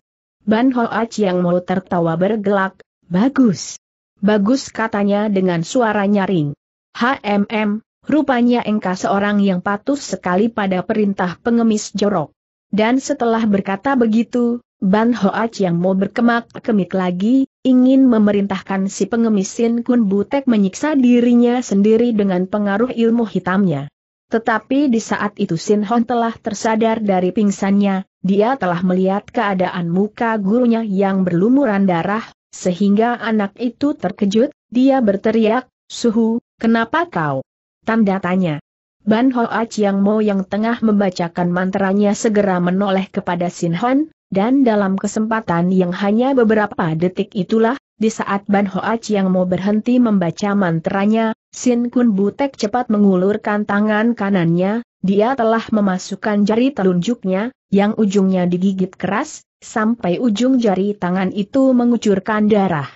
Ban Hoa Chiang Mo tertawa bergelak, Bagus. Bagus katanya dengan suara nyaring. HMM, rupanya engkau seorang yang patuh sekali pada perintah pengemis jorok. Dan setelah berkata begitu, Ban Hoach yang mau berkemak-kemik lagi, ingin memerintahkan si pengemis Sin Kun Butek menyiksa dirinya sendiri dengan pengaruh ilmu hitamnya. Tetapi di saat itu Sin Hon telah tersadar dari pingsannya, dia telah melihat keadaan muka gurunya yang berlumuran darah, sehingga anak itu terkejut, dia berteriak, Suhu, kenapa kau? Tanda tanya. Ban Hoa Chiang Mo yang tengah membacakan mantranya segera menoleh kepada Sin Hon, dan dalam kesempatan yang hanya beberapa detik itulah, di saat Ban Hoa Chiang Mo berhenti membaca mantranya, Sin Kun Butek cepat mengulurkan tangan kanannya, dia telah memasukkan jari telunjuknya, yang ujungnya digigit keras, sampai ujung jari tangan itu mengucurkan darah.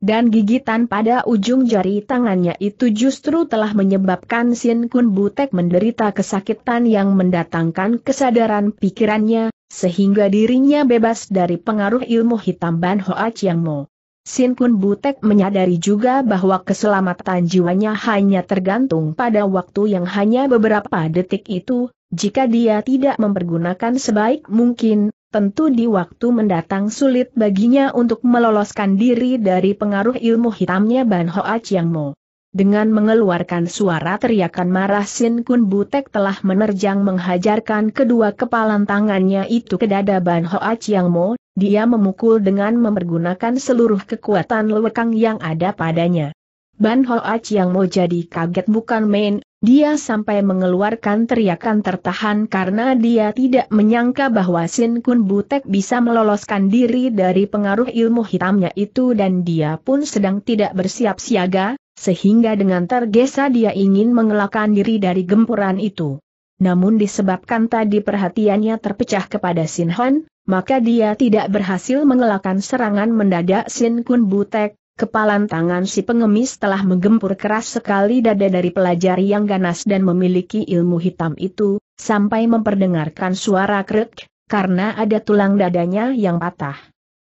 Dan gigitan pada ujung jari tangannya itu justru telah menyebabkan Sin Kun Butek menderita kesakitan yang mendatangkan kesadaran pikirannya, sehingga dirinya bebas dari pengaruh ilmu hitam Ban Hoa Chiang Mo. Sin Kun Butek menyadari juga bahwa keselamatan jiwanya hanya tergantung pada waktu yang hanya beberapa detik itu, jika dia tidak mempergunakan sebaik mungkin, tentu di waktu mendatang sulit baginya untuk meloloskan diri dari pengaruh ilmu hitamnya Ban Hoa Chiang Mo. Dengan mengeluarkan suara teriakan marah Sin Kun Butek telah menerjang menghajarkan kedua kepalan tangannya itu ke dada Ban Hoa Chiang Mo, dia memukul dengan mempergunakan seluruh kekuatan lewekang yang ada padanya. Ban Hoa Chiang Mo jadi kaget bukan main, dia sampai mengeluarkan teriakan tertahan karena dia tidak menyangka bahwa Sin Kun Butek bisa meloloskan diri dari pengaruh ilmu hitamnya itu dan dia pun sedang tidak bersiap siaga, sehingga dengan tergesa dia ingin mengelakkan diri dari gempuran itu. Namun disebabkan tadi perhatiannya terpecah kepada Sin Han, maka dia tidak berhasil mengelakkan serangan mendadak Sin Kun Butek, Kepalan tangan si pengemis telah menggempur keras sekali dada dari pelajar yang ganas dan memiliki ilmu hitam itu, sampai memperdengarkan suara krek, karena ada tulang dadanya yang patah.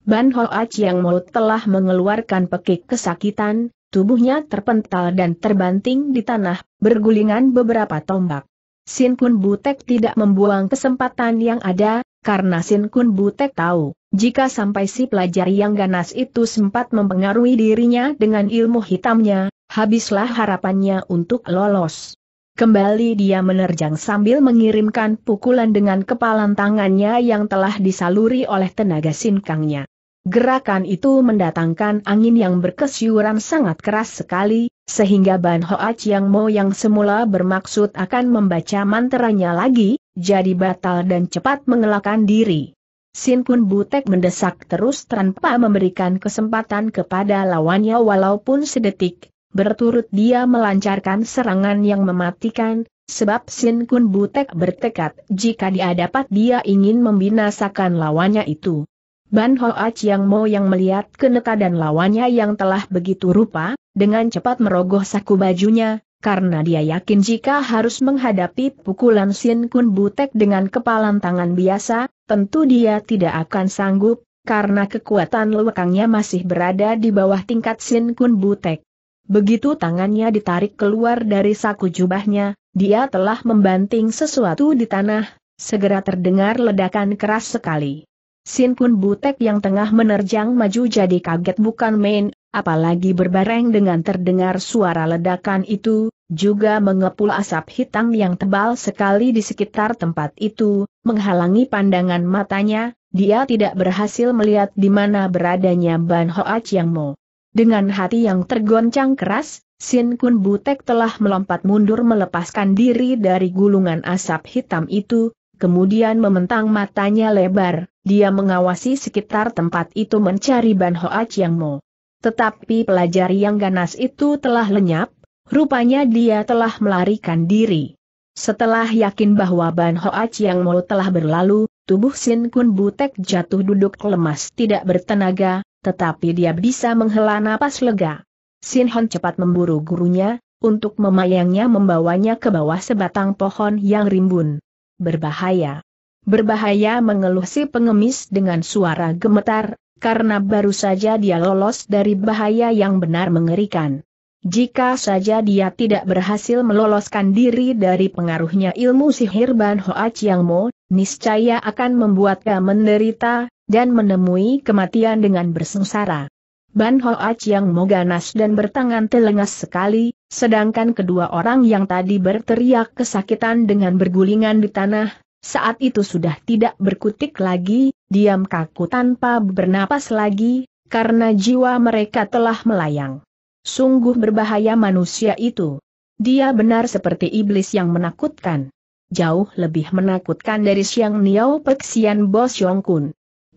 Ban Hoa yang mulut telah mengeluarkan pekik kesakitan, tubuhnya terpental dan terbanting di tanah, bergulingan beberapa tombak. Sin Kun Butek tidak membuang kesempatan yang ada, karena Sin Kun Butek tahu, jika sampai si pelajar yang ganas itu sempat mempengaruhi dirinya dengan ilmu hitamnya, habislah harapannya untuk lolos. Kembali dia menerjang sambil mengirimkan pukulan dengan kepalan tangannya yang telah disaluri oleh tenaga sinkangnya. Gerakan itu mendatangkan angin yang berkesiuran sangat keras sekali, sehingga Ban Hoa Yang Mo yang semula bermaksud akan membaca mantranya lagi, jadi batal dan cepat mengelakkan diri. Sin Kun Butek mendesak terus tanpa memberikan kesempatan kepada lawannya walaupun sedetik, berturut dia melancarkan serangan yang mematikan, sebab Sin Kun Butek bertekad jika dia dapat dia ingin membinasakan lawannya itu. Ban Hoa Chiang Mo yang melihat kenekadan lawannya yang telah begitu rupa, dengan cepat merogoh saku bajunya, karena dia yakin jika harus menghadapi pukulan Sin Kun Butek dengan kepalan tangan biasa, tentu dia tidak akan sanggup, karena kekuatan lewakangnya masih berada di bawah tingkat Sin Kun Butek. Begitu tangannya ditarik keluar dari saku jubahnya, dia telah membanting sesuatu di tanah, segera terdengar ledakan keras sekali. Sin Kun Butek yang tengah menerjang maju jadi kaget bukan main, apalagi berbareng dengan terdengar suara ledakan itu, juga mengepul asap hitam yang tebal sekali di sekitar tempat itu, menghalangi pandangan matanya, dia tidak berhasil melihat di mana beradanya Ban Hoa Chiang Mo. Dengan hati yang tergoncang keras, Sin Kun Butek telah melompat mundur melepaskan diri dari gulungan asap hitam itu, kemudian mementang matanya lebar, dia mengawasi sekitar tempat itu mencari Ban Hoa Chiang Mo. Tetapi pelajar yang ganas itu telah lenyap, rupanya dia telah melarikan diri. Setelah yakin bahwa Ban Hoa yang Mo telah berlalu, tubuh Sin Kun Butek jatuh duduk lemas tidak bertenaga, tetapi dia bisa menghela napas lega. Sin Hon cepat memburu gurunya, untuk memayangnya membawanya ke bawah sebatang pohon yang rimbun. Berbahaya. Berbahaya mengeluh si pengemis dengan suara gemetar, karena baru saja dia lolos dari bahaya yang benar mengerikan. Jika saja dia tidak berhasil meloloskan diri dari pengaruhnya ilmu sihir Ban Hoa Chiang Mo, niscaya akan membuatnya menderita, dan menemui kematian dengan bersengsara. Ban Hoa Chiang Mo ganas dan bertangan telengas sekali, sedangkan kedua orang yang tadi berteriak kesakitan dengan bergulingan di tanah, saat itu sudah tidak berkutik lagi, diam kaku tanpa bernapas lagi, karena jiwa mereka telah melayang. Sungguh berbahaya manusia itu. Dia benar seperti iblis yang menakutkan. Jauh lebih menakutkan dari Siang Niao Peksian Bos Yong Kun.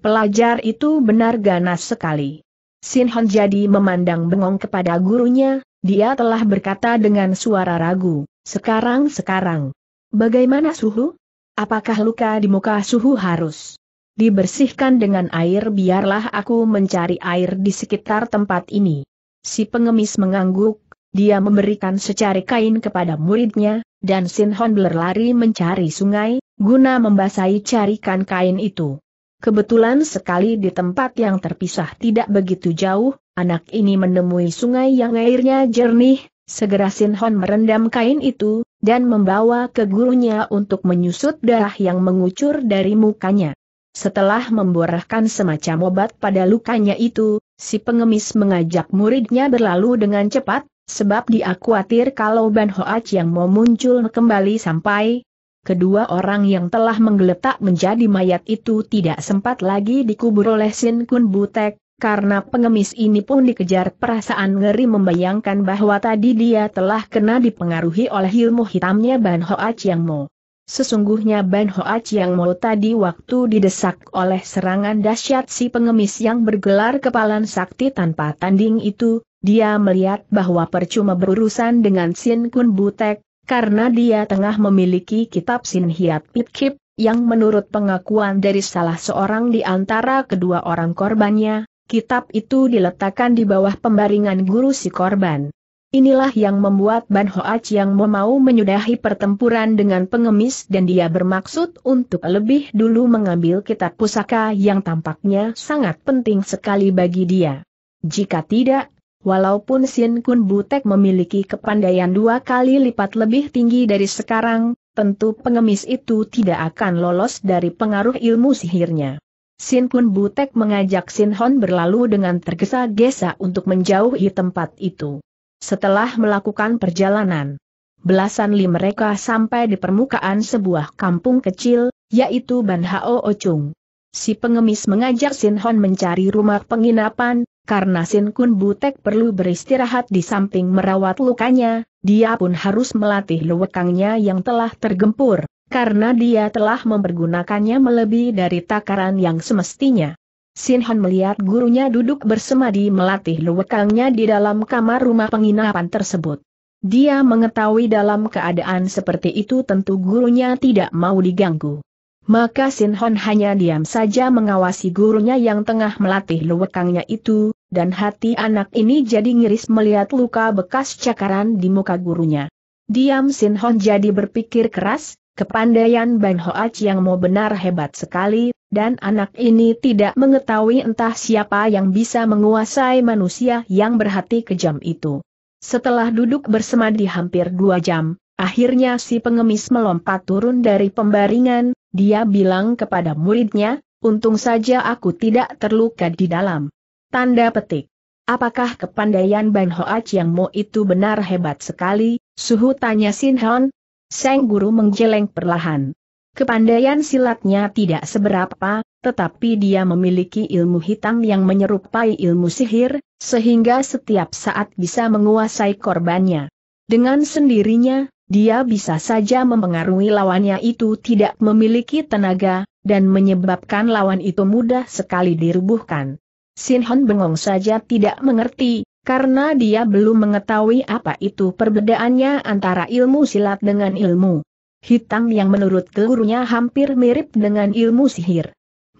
Pelajar itu benar ganas sekali. Sin Hon jadi memandang bengong kepada gurunya, dia telah berkata dengan suara ragu, sekarang-sekarang. Bagaimana suhu? Apakah luka di muka suhu harus dibersihkan dengan air biarlah aku mencari air di sekitar tempat ini. Si pengemis mengangguk, dia memberikan secari kain kepada muridnya, dan sin Sinhon berlari mencari sungai, guna membasahi carikan kain itu. Kebetulan sekali di tempat yang terpisah tidak begitu jauh, anak ini menemui sungai yang airnya jernih, segera sin Sinhon merendam kain itu, dan membawa ke gurunya untuk menyusut darah yang mengucur dari mukanya. Setelah memborahkan semacam obat pada lukanya itu, si pengemis mengajak muridnya berlalu dengan cepat, sebab dia khawatir kalau Ban Hoat yang mau muncul kembali sampai kedua orang yang telah menggeletak menjadi mayat itu tidak sempat lagi dikubur oleh Sin Kun Butek, karena pengemis ini pun dikejar perasaan ngeri membayangkan bahwa tadi dia telah kena dipengaruhi oleh ilmu hitamnya Ban Hoa Chiang Mo. Sesungguhnya Ban Hoa Chiang Mo tadi waktu didesak oleh serangan dahsyat si pengemis yang bergelar kepalan sakti tanpa tanding itu, dia melihat bahwa percuma berurusan dengan Sin Kun Butek, karena dia tengah memiliki kitab Sin Hiat Pit Kip, yang menurut pengakuan dari salah seorang di antara kedua orang korbannya, Kitab itu diletakkan di bawah pembaringan guru si korban. Inilah yang membuat Ban Hoach yang mau menyudahi pertempuran dengan pengemis dan dia bermaksud untuk lebih dulu mengambil kitab pusaka yang tampaknya sangat penting sekali bagi dia. Jika tidak, walaupun Sin Kun Butek memiliki kepandaian dua kali lipat lebih tinggi dari sekarang, tentu pengemis itu tidak akan lolos dari pengaruh ilmu sihirnya. Sin Kun Butek mengajak Sin Hon berlalu dengan tergesa-gesa untuk menjauhi tempat itu. Setelah melakukan perjalanan, belasan li mereka sampai di permukaan sebuah kampung kecil, yaitu Ban Hao Ochung. Si pengemis mengajak Sin Hon mencari rumah penginapan, karena Sin Kun Butek perlu beristirahat di samping merawat lukanya, dia pun harus melatih lewekangnya yang telah tergempur karena dia telah mempergunakannya melebihi dari takaran yang semestinya. Sinhan melihat gurunya duduk bersemadi melatih luwekangnya di dalam kamar rumah penginapan tersebut. Dia mengetahui dalam keadaan seperti itu tentu gurunya tidak mau diganggu. Maka Sinhan hanya diam saja mengawasi gurunya yang tengah melatih luwekangnya itu, dan hati anak ini jadi ngiris melihat luka bekas cakaran di muka gurunya. Diam Sinhan jadi berpikir keras, Kepandaian Ban Hoach yang mau benar hebat sekali, dan anak ini tidak mengetahui entah siapa yang bisa menguasai manusia yang berhati kejam itu. Setelah duduk bersemadi hampir dua jam, akhirnya si pengemis melompat turun dari pembaringan, dia bilang kepada muridnya, untung saja aku tidak terluka di dalam. Tanda petik. Apakah kepandaian Ban Hoach yang mau itu benar hebat sekali? Suhu tanya Sin Hon, Seng Guru menjeleng perlahan. Kepandaian silatnya tidak seberapa, tetapi dia memiliki ilmu hitam yang menyerupai ilmu sihir, sehingga setiap saat bisa menguasai korbannya. Dengan sendirinya, dia bisa saja mempengaruhi lawannya itu tidak memiliki tenaga, dan menyebabkan lawan itu mudah sekali dirubuhkan. Sinhon bengong saja tidak mengerti, karena dia belum mengetahui apa itu perbedaannya antara ilmu silat dengan ilmu hitam yang menurut gurunya hampir mirip dengan ilmu sihir.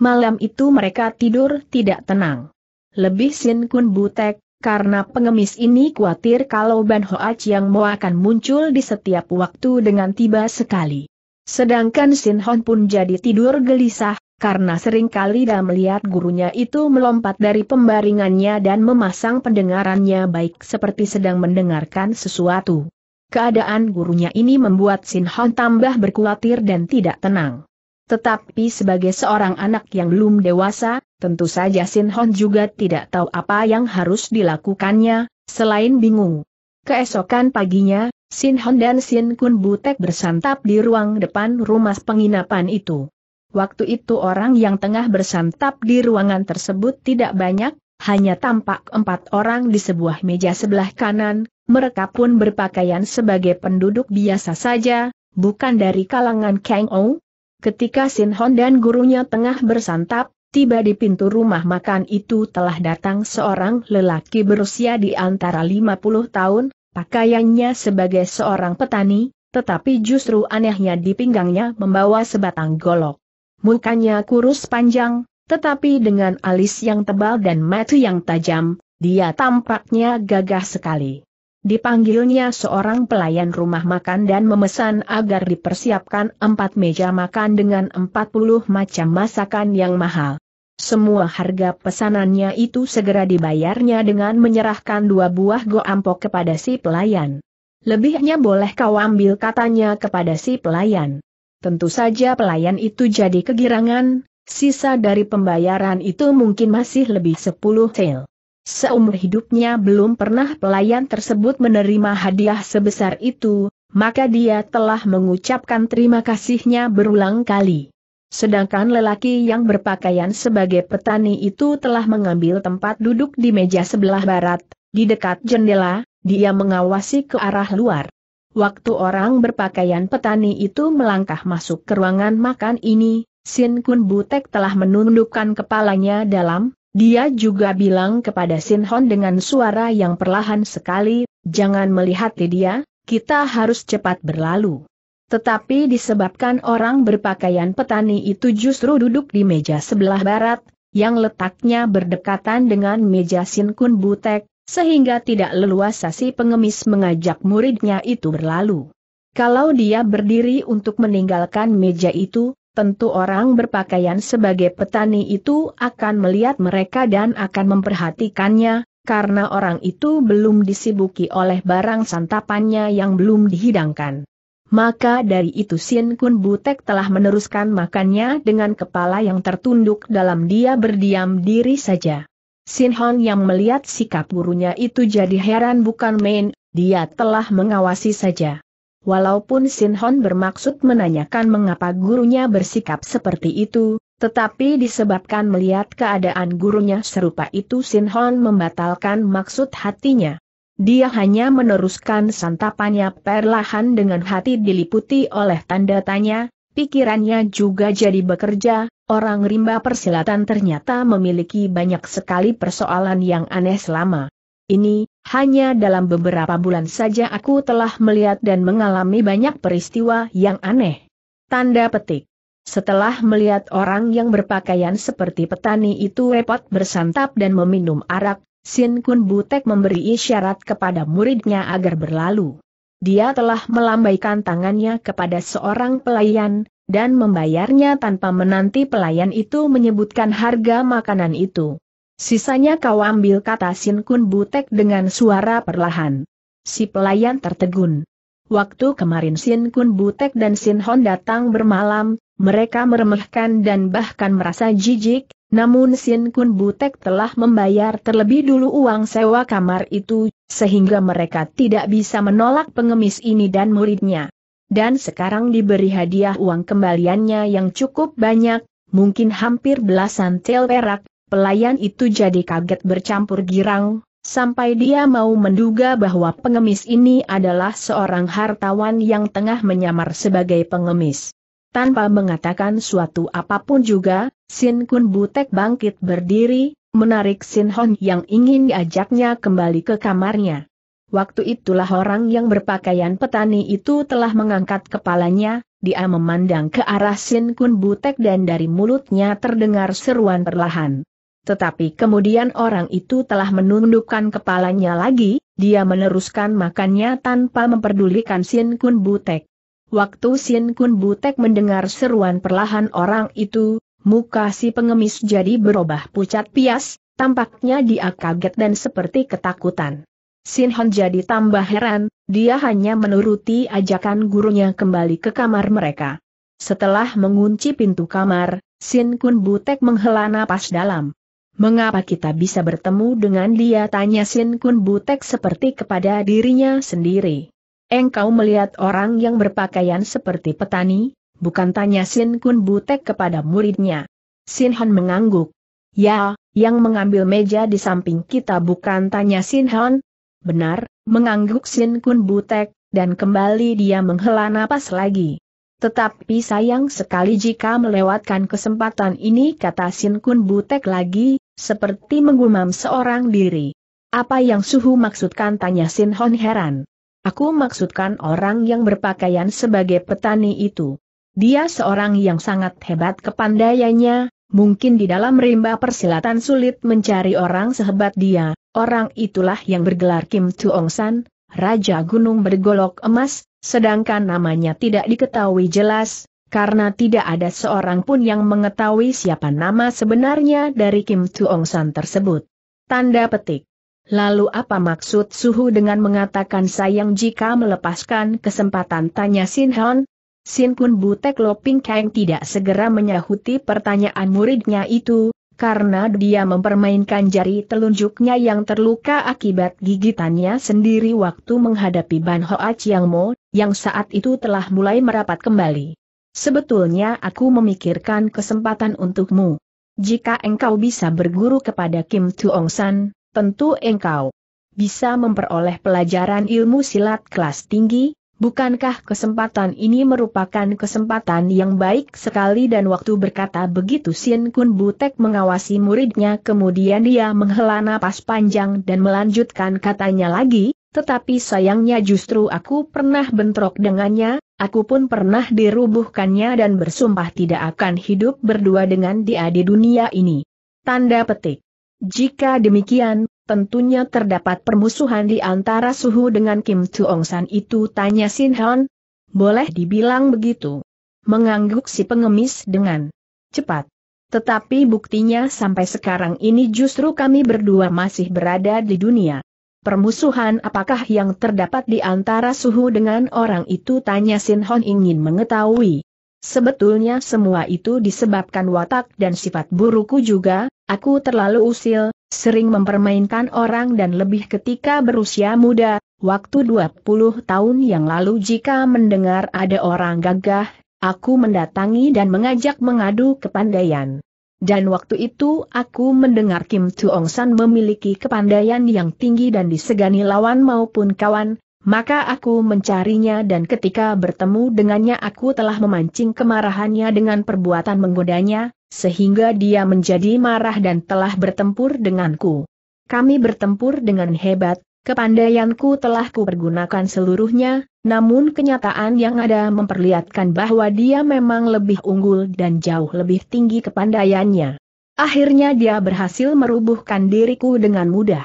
Malam itu mereka tidur tidak tenang. Lebih Sin Kun Butek, karena pengemis ini khawatir kalau Ban Hoa Chiang Mo akan muncul di setiap waktu dengan tiba sekali. Sedangkan Sin Hon pun jadi tidur gelisah, karena seringkali dia melihat gurunya itu melompat dari pembaringannya dan memasang pendengarannya baik seperti sedang mendengarkan sesuatu. Keadaan gurunya ini membuat Sin Hon tambah berkhawatir dan tidak tenang. Tetapi sebagai seorang anak yang belum dewasa, tentu saja Sin Hon juga tidak tahu apa yang harus dilakukannya, selain bingung. Keesokan paginya, Sin Hon dan Sin Kun Butek bersantap di ruang depan rumah penginapan itu. Waktu itu orang yang tengah bersantap di ruangan tersebut tidak banyak, hanya tampak empat orang di sebuah meja sebelah kanan, mereka pun berpakaian sebagai penduduk biasa saja, bukan dari kalangan Kang Ou. Ketika Sin Hon dan gurunya tengah bersantap, tiba di pintu rumah makan itu telah datang seorang lelaki berusia di antara 50 tahun, pakaiannya sebagai seorang petani, tetapi justru anehnya di pinggangnya membawa sebatang golok. Mukanya kurus panjang, tetapi dengan alis yang tebal dan mata yang tajam, dia tampaknya gagah sekali. Dipanggilnya seorang pelayan rumah makan dan memesan agar dipersiapkan empat meja makan dengan empat puluh macam masakan yang mahal. Semua harga pesanannya itu segera dibayarnya dengan menyerahkan dua buah goampok kepada si pelayan. Lebihnya boleh kau ambil katanya kepada si pelayan. Tentu saja pelayan itu jadi kegirangan, sisa dari pembayaran itu mungkin masih lebih 10 tel. Seumur hidupnya belum pernah pelayan tersebut menerima hadiah sebesar itu, maka dia telah mengucapkan terima kasihnya berulang kali. Sedangkan lelaki yang berpakaian sebagai petani itu telah mengambil tempat duduk di meja sebelah barat, di dekat jendela, dia mengawasi ke arah luar. Waktu orang berpakaian petani itu melangkah masuk ke ruangan makan ini, Sin Kun Butek telah menundukkan kepalanya dalam, dia juga bilang kepada Sin Hon dengan suara yang perlahan sekali, jangan melihat dia, kita harus cepat berlalu. Tetapi disebabkan orang berpakaian petani itu justru duduk di meja sebelah barat, yang letaknya berdekatan dengan meja Sin Kun Butek, sehingga tidak leluasa si pengemis mengajak muridnya itu berlalu. Kalau dia berdiri untuk meninggalkan meja itu, tentu orang berpakaian sebagai petani itu akan melihat mereka dan akan memperhatikannya, karena orang itu belum disibuki oleh barang santapannya yang belum dihidangkan. Maka dari itu Sin Kun Butek telah meneruskan makannya dengan kepala yang tertunduk dalam dia berdiam diri saja. Sin Hon yang melihat sikap gurunya itu jadi heran bukan main, dia telah mengawasi saja. Walaupun Sin Hon bermaksud menanyakan mengapa gurunya bersikap seperti itu, tetapi disebabkan melihat keadaan gurunya serupa itu Sin Hon membatalkan maksud hatinya. Dia hanya meneruskan santapannya perlahan dengan hati diliputi oleh tanda tanya, Pikirannya juga jadi bekerja, orang rimba persilatan ternyata memiliki banyak sekali persoalan yang aneh selama ini, hanya dalam beberapa bulan saja aku telah melihat dan mengalami banyak peristiwa yang aneh. Tanda petik. Setelah melihat orang yang berpakaian seperti petani itu repot bersantap dan meminum arak, Sin Kun Butek memberi isyarat kepada muridnya agar berlalu dia telah melambaikan tangannya kepada seorang pelayan, dan membayarnya tanpa menanti pelayan itu menyebutkan harga makanan itu. Sisanya kau ambil kata Sin Kun Butek dengan suara perlahan. Si pelayan tertegun. Waktu kemarin Sin Kun Butek dan Sin Hon datang bermalam, mereka meremehkan dan bahkan merasa jijik, namun Sin Kun Butek telah membayar terlebih dulu uang sewa kamar itu, sehingga mereka tidak bisa menolak pengemis ini dan muridnya. Dan sekarang diberi hadiah uang kembaliannya yang cukup banyak, mungkin hampir belasan tel perak, pelayan itu jadi kaget bercampur girang, sampai dia mau menduga bahwa pengemis ini adalah seorang hartawan yang tengah menyamar sebagai pengemis. Tanpa mengatakan suatu apapun juga, Sin Kun Butek bangkit berdiri, menarik Sin Hon yang ingin diajaknya kembali ke kamarnya. Waktu itulah orang yang berpakaian petani itu telah mengangkat kepalanya, dia memandang ke arah Sin Kun Butek dan dari mulutnya terdengar seruan perlahan. Tetapi kemudian orang itu telah menundukkan kepalanya lagi, dia meneruskan makannya tanpa memperdulikan Sin Kun Butek. Waktu Sin Kun Butek mendengar seruan perlahan orang itu, Muka si pengemis jadi berubah pucat pias, tampaknya dia kaget dan seperti ketakutan. Sinhon jadi tambah heran, dia hanya menuruti ajakan gurunya kembali ke kamar mereka. Setelah mengunci pintu kamar, Sin Kun Butek menghela napas dalam. Mengapa kita bisa bertemu dengan dia tanya Sin Kun Butek seperti kepada dirinya sendiri. Engkau melihat orang yang berpakaian seperti petani, bukan tanya Sin Kun Butek kepada muridnya. Sin Han mengangguk. Ya, yang mengambil meja di samping kita bukan tanya Sin Han? Benar, mengangguk Sin Kun Butek, dan kembali dia menghela napas lagi. Tetapi sayang sekali jika melewatkan kesempatan ini kata Sin Kun Butek lagi, seperti menggumam seorang diri. Apa yang Suhu maksudkan tanya Sin Hon heran. Aku maksudkan orang yang berpakaian sebagai petani itu. Dia seorang yang sangat hebat kepandaiannya, mungkin di dalam rimba persilatan sulit mencari orang sehebat dia, orang itulah yang bergelar Kim Tuong San, Raja Gunung Bergolok Emas, sedangkan namanya tidak diketahui jelas, karena tidak ada seorang pun yang mengetahui siapa nama sebenarnya dari Kim Tuong San tersebut. Tanda petik. Lalu apa maksud Suhu dengan mengatakan sayang jika melepaskan kesempatan tanya Sin Hon, Sin Kun Butek Loping Kang tidak segera menyahuti pertanyaan muridnya itu, karena dia mempermainkan jari telunjuknya yang terluka akibat gigitannya sendiri waktu menghadapi Ban Hoa Chiang Mo, yang saat itu telah mulai merapat kembali. Sebetulnya aku memikirkan kesempatan untukmu. Jika engkau bisa berguru kepada Kim Tuong San, tentu engkau bisa memperoleh pelajaran ilmu silat kelas tinggi, Bukankah kesempatan ini merupakan kesempatan yang baik sekali dan waktu berkata begitu Sin Kun Butek mengawasi muridnya kemudian dia menghela napas panjang dan melanjutkan katanya lagi, tetapi sayangnya justru aku pernah bentrok dengannya, aku pun pernah dirubuhkannya dan bersumpah tidak akan hidup berdua dengan dia di dunia ini. Tanda petik. Jika demikian, Tentunya terdapat permusuhan di antara Suhu dengan Kim Tuong San itu tanya Sin Hon. Boleh dibilang begitu. Mengangguk si pengemis dengan cepat. Tetapi buktinya sampai sekarang ini justru kami berdua masih berada di dunia. Permusuhan apakah yang terdapat di antara suhu dengan orang itu tanya Sin Hon ingin mengetahui. Sebetulnya semua itu disebabkan watak dan sifat burukku juga, aku terlalu usil, sering mempermainkan orang dan lebih ketika berusia muda, waktu 20 tahun yang lalu jika mendengar ada orang gagah, aku mendatangi dan mengajak mengadu kepandaian. Dan waktu itu aku mendengar Kim Tuong San memiliki kepandaian yang tinggi dan disegani lawan maupun kawan, maka aku mencarinya dan ketika bertemu dengannya aku telah memancing kemarahannya dengan perbuatan menggodanya, sehingga dia menjadi marah dan telah bertempur denganku. Kami bertempur dengan hebat, kepandaianku telah kupergunakan seluruhnya, namun kenyataan yang ada memperlihatkan bahwa dia memang lebih unggul dan jauh lebih tinggi kepandaiannya. Akhirnya dia berhasil merubuhkan diriku dengan mudah.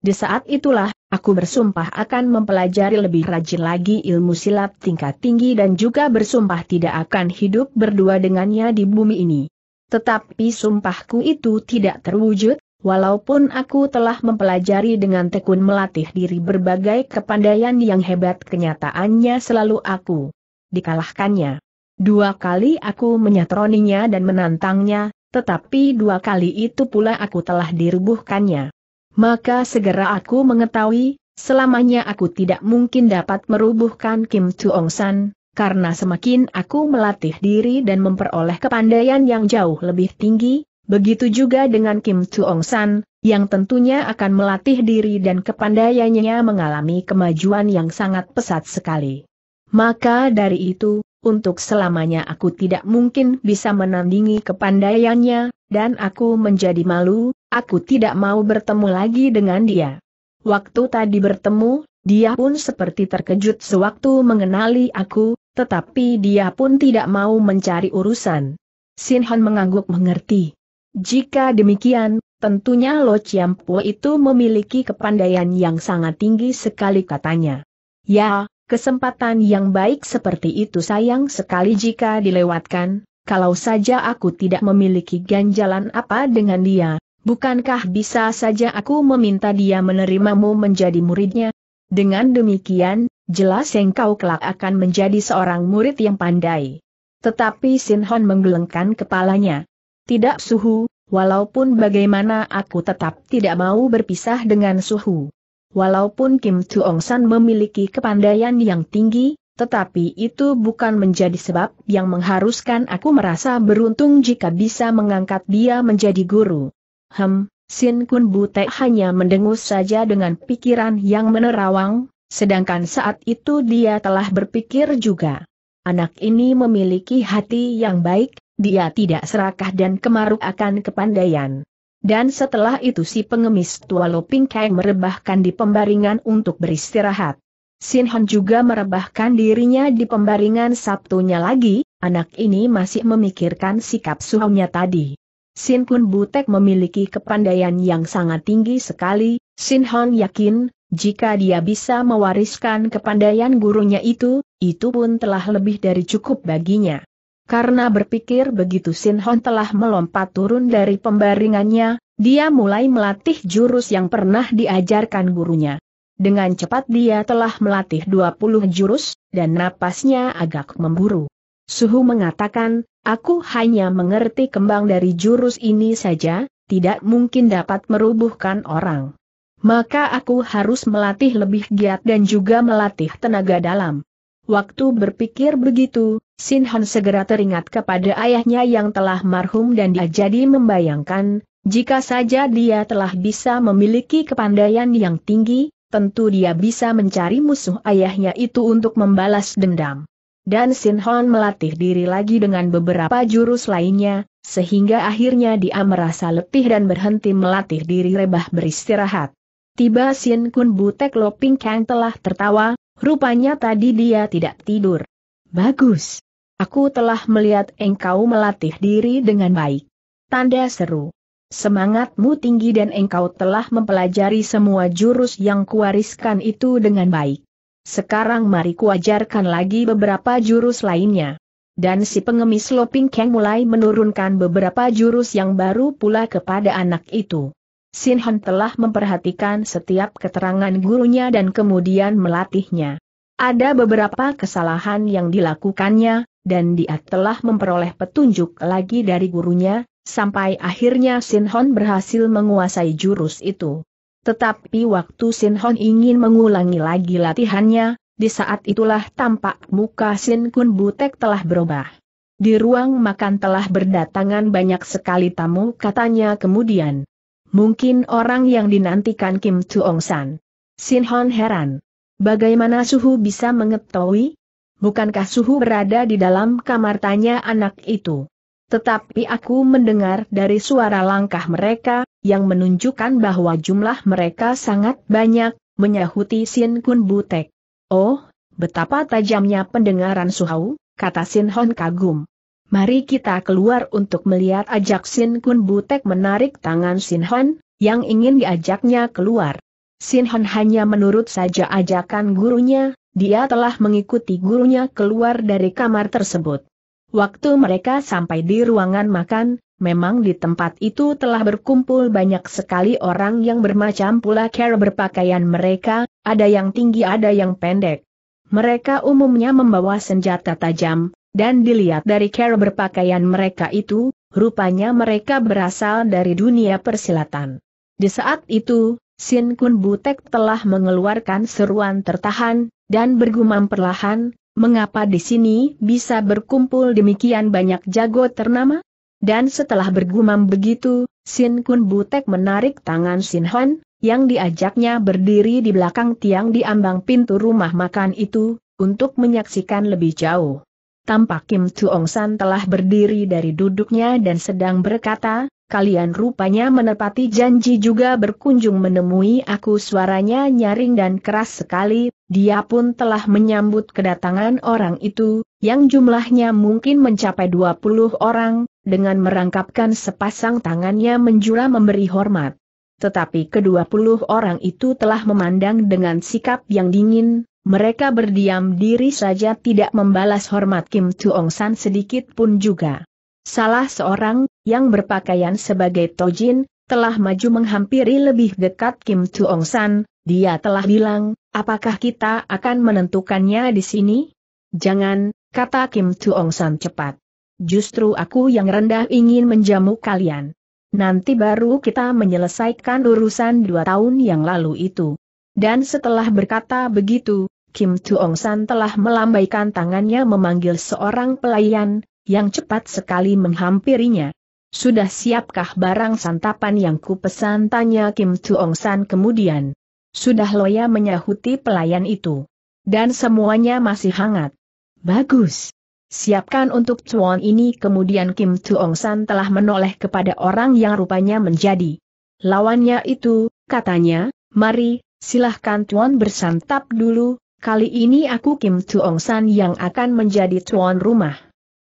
Di saat itulah, aku bersumpah akan mempelajari lebih rajin lagi ilmu silat tingkat tinggi dan juga bersumpah tidak akan hidup berdua dengannya di bumi ini. Tetapi sumpahku itu tidak terwujud, walaupun aku telah mempelajari dengan tekun melatih diri berbagai kepandaian yang hebat kenyataannya selalu aku dikalahkannya. Dua kali aku menyatroninya dan menantangnya, tetapi dua kali itu pula aku telah dirubuhkannya. Maka segera aku mengetahui, selamanya aku tidak mungkin dapat merubuhkan Kim Tuong San, karena semakin aku melatih diri dan memperoleh kepandaian yang jauh lebih tinggi, begitu juga dengan Kim Tuong San, yang tentunya akan melatih diri dan kepandaiannya mengalami kemajuan yang sangat pesat sekali. Maka dari itu, untuk selamanya aku tidak mungkin bisa menandingi kepandaiannya, dan aku menjadi malu, aku tidak mau bertemu lagi dengan dia. Waktu tadi bertemu, dia pun seperti terkejut sewaktu mengenali aku, tetapi dia pun tidak mau mencari urusan. Sinhan mengangguk mengerti. Jika demikian, tentunya Lo Chiampo itu memiliki kepandaian yang sangat tinggi sekali katanya. Ya, kesempatan yang baik seperti itu sayang sekali jika dilewatkan, kalau saja aku tidak memiliki ganjalan apa dengan dia, bukankah bisa saja aku meminta dia menerimamu menjadi muridnya? Dengan demikian, Jelas yang kau kelak akan menjadi seorang murid yang pandai. Tetapi Hon menggelengkan kepalanya. Tidak suhu, walaupun bagaimana aku tetap tidak mau berpisah dengan suhu. Walaupun Kim Tuong San memiliki kepandaian yang tinggi, tetapi itu bukan menjadi sebab yang mengharuskan aku merasa beruntung jika bisa mengangkat dia menjadi guru. Hem, Sin Kun Butek hanya mendengus saja dengan pikiran yang menerawang, sedangkan saat itu dia telah berpikir juga. Anak ini memiliki hati yang baik, dia tidak serakah dan kemaruk akan kepandaian. Dan setelah itu si pengemis tua Loping Kai merebahkan di pembaringan untuk beristirahat. Sin Hon juga merebahkan dirinya di pembaringan Sabtunya lagi, anak ini masih memikirkan sikap suhunya tadi. Sin Kun Butek memiliki kepandaian yang sangat tinggi sekali, Sin Hon yakin, jika dia bisa mewariskan kepandaian gurunya itu, itu pun telah lebih dari cukup baginya. Karena berpikir begitu Sinhon telah melompat turun dari pembaringannya, dia mulai melatih jurus yang pernah diajarkan gurunya. Dengan cepat dia telah melatih 20 jurus, dan napasnya agak memburu. Suhu mengatakan, aku hanya mengerti kembang dari jurus ini saja, tidak mungkin dapat merubuhkan orang maka aku harus melatih lebih giat dan juga melatih tenaga dalam. Waktu berpikir begitu, Sin Han segera teringat kepada ayahnya yang telah marhum dan dia jadi membayangkan, jika saja dia telah bisa memiliki kepandaian yang tinggi, tentu dia bisa mencari musuh ayahnya itu untuk membalas dendam. Dan Sin Han melatih diri lagi dengan beberapa jurus lainnya, sehingga akhirnya dia merasa letih dan berhenti melatih diri rebah beristirahat tiba Sien Kun Butek Loping Kang telah tertawa, rupanya tadi dia tidak tidur. Bagus. Aku telah melihat engkau melatih diri dengan baik. Tanda seru. Semangatmu tinggi dan engkau telah mempelajari semua jurus yang kuwariskan itu dengan baik. Sekarang mari kuajarkan lagi beberapa jurus lainnya. Dan si pengemis Loping Kang mulai menurunkan beberapa jurus yang baru pula kepada anak itu. Sin Hon telah memperhatikan setiap keterangan gurunya dan kemudian melatihnya. Ada beberapa kesalahan yang dilakukannya, dan dia telah memperoleh petunjuk lagi dari gurunya, sampai akhirnya Sin Sinhon berhasil menguasai jurus itu. Tetapi waktu Sin Sinhon ingin mengulangi lagi latihannya, di saat itulah tampak muka Sin Kun Butek telah berubah. Di ruang makan telah berdatangan banyak sekali tamu katanya kemudian mungkin orang yang dinantikan Kim Tuong San. Sin Hon heran. Bagaimana Suhu bisa mengetahui? Bukankah Suhu berada di dalam kamar tanya anak itu? Tetapi aku mendengar dari suara langkah mereka, yang menunjukkan bahwa jumlah mereka sangat banyak, menyahuti Sin Kun Butek. Oh, betapa tajamnya pendengaran Suhu, kata Sin Hon kagum. Mari kita keluar untuk melihat ajak Sin Kun Butek menarik tangan Sin Hon, yang ingin diajaknya keluar. Sin Hon hanya menurut saja ajakan gurunya, dia telah mengikuti gurunya keluar dari kamar tersebut. Waktu mereka sampai di ruangan makan, Memang di tempat itu telah berkumpul banyak sekali orang yang bermacam pula cara berpakaian mereka, ada yang tinggi ada yang pendek. Mereka umumnya membawa senjata tajam, dan dilihat dari cara berpakaian mereka itu, rupanya mereka berasal dari dunia persilatan. Di saat itu, Sin Kun Butek telah mengeluarkan seruan tertahan, dan bergumam perlahan, mengapa di sini bisa berkumpul demikian banyak jago ternama? Dan setelah bergumam begitu, Sin Kun Butek menarik tangan Sin Hon, yang diajaknya berdiri di belakang tiang di ambang pintu rumah makan itu, untuk menyaksikan lebih jauh. Tampak Kim Tuong San telah berdiri dari duduknya dan sedang berkata, kalian rupanya menepati janji juga berkunjung menemui aku suaranya nyaring dan keras sekali, dia pun telah menyambut kedatangan orang itu, yang jumlahnya mungkin mencapai 20 orang, dengan merangkapkan sepasang tangannya menjura memberi hormat. Tetapi kedua puluh orang itu telah memandang dengan sikap yang dingin, mereka berdiam diri saja tidak membalas hormat Kim Tuong San sedikit pun juga. Salah seorang, yang berpakaian sebagai Tojin, telah maju menghampiri lebih dekat Kim Tuong San, dia telah bilang, apakah kita akan menentukannya di sini? Jangan, kata Kim Tuong San cepat. Justru aku yang rendah ingin menjamu kalian. Nanti baru kita menyelesaikan urusan dua tahun yang lalu itu. Dan setelah berkata begitu, Kim Tuong San telah melambaikan tangannya memanggil seorang pelayan, yang cepat sekali menghampirinya. Sudah siapkah barang santapan yang kupesan tanya Kim Tuong San kemudian. Sudah Loya menyahuti pelayan itu. Dan semuanya masih hangat. Bagus. Siapkan untuk tuan ini kemudian Kim Tuong San telah menoleh kepada orang yang rupanya menjadi lawannya itu, katanya, mari, silahkan tuan bersantap dulu, Kali ini aku Kim Tuong San yang akan menjadi tuan rumah.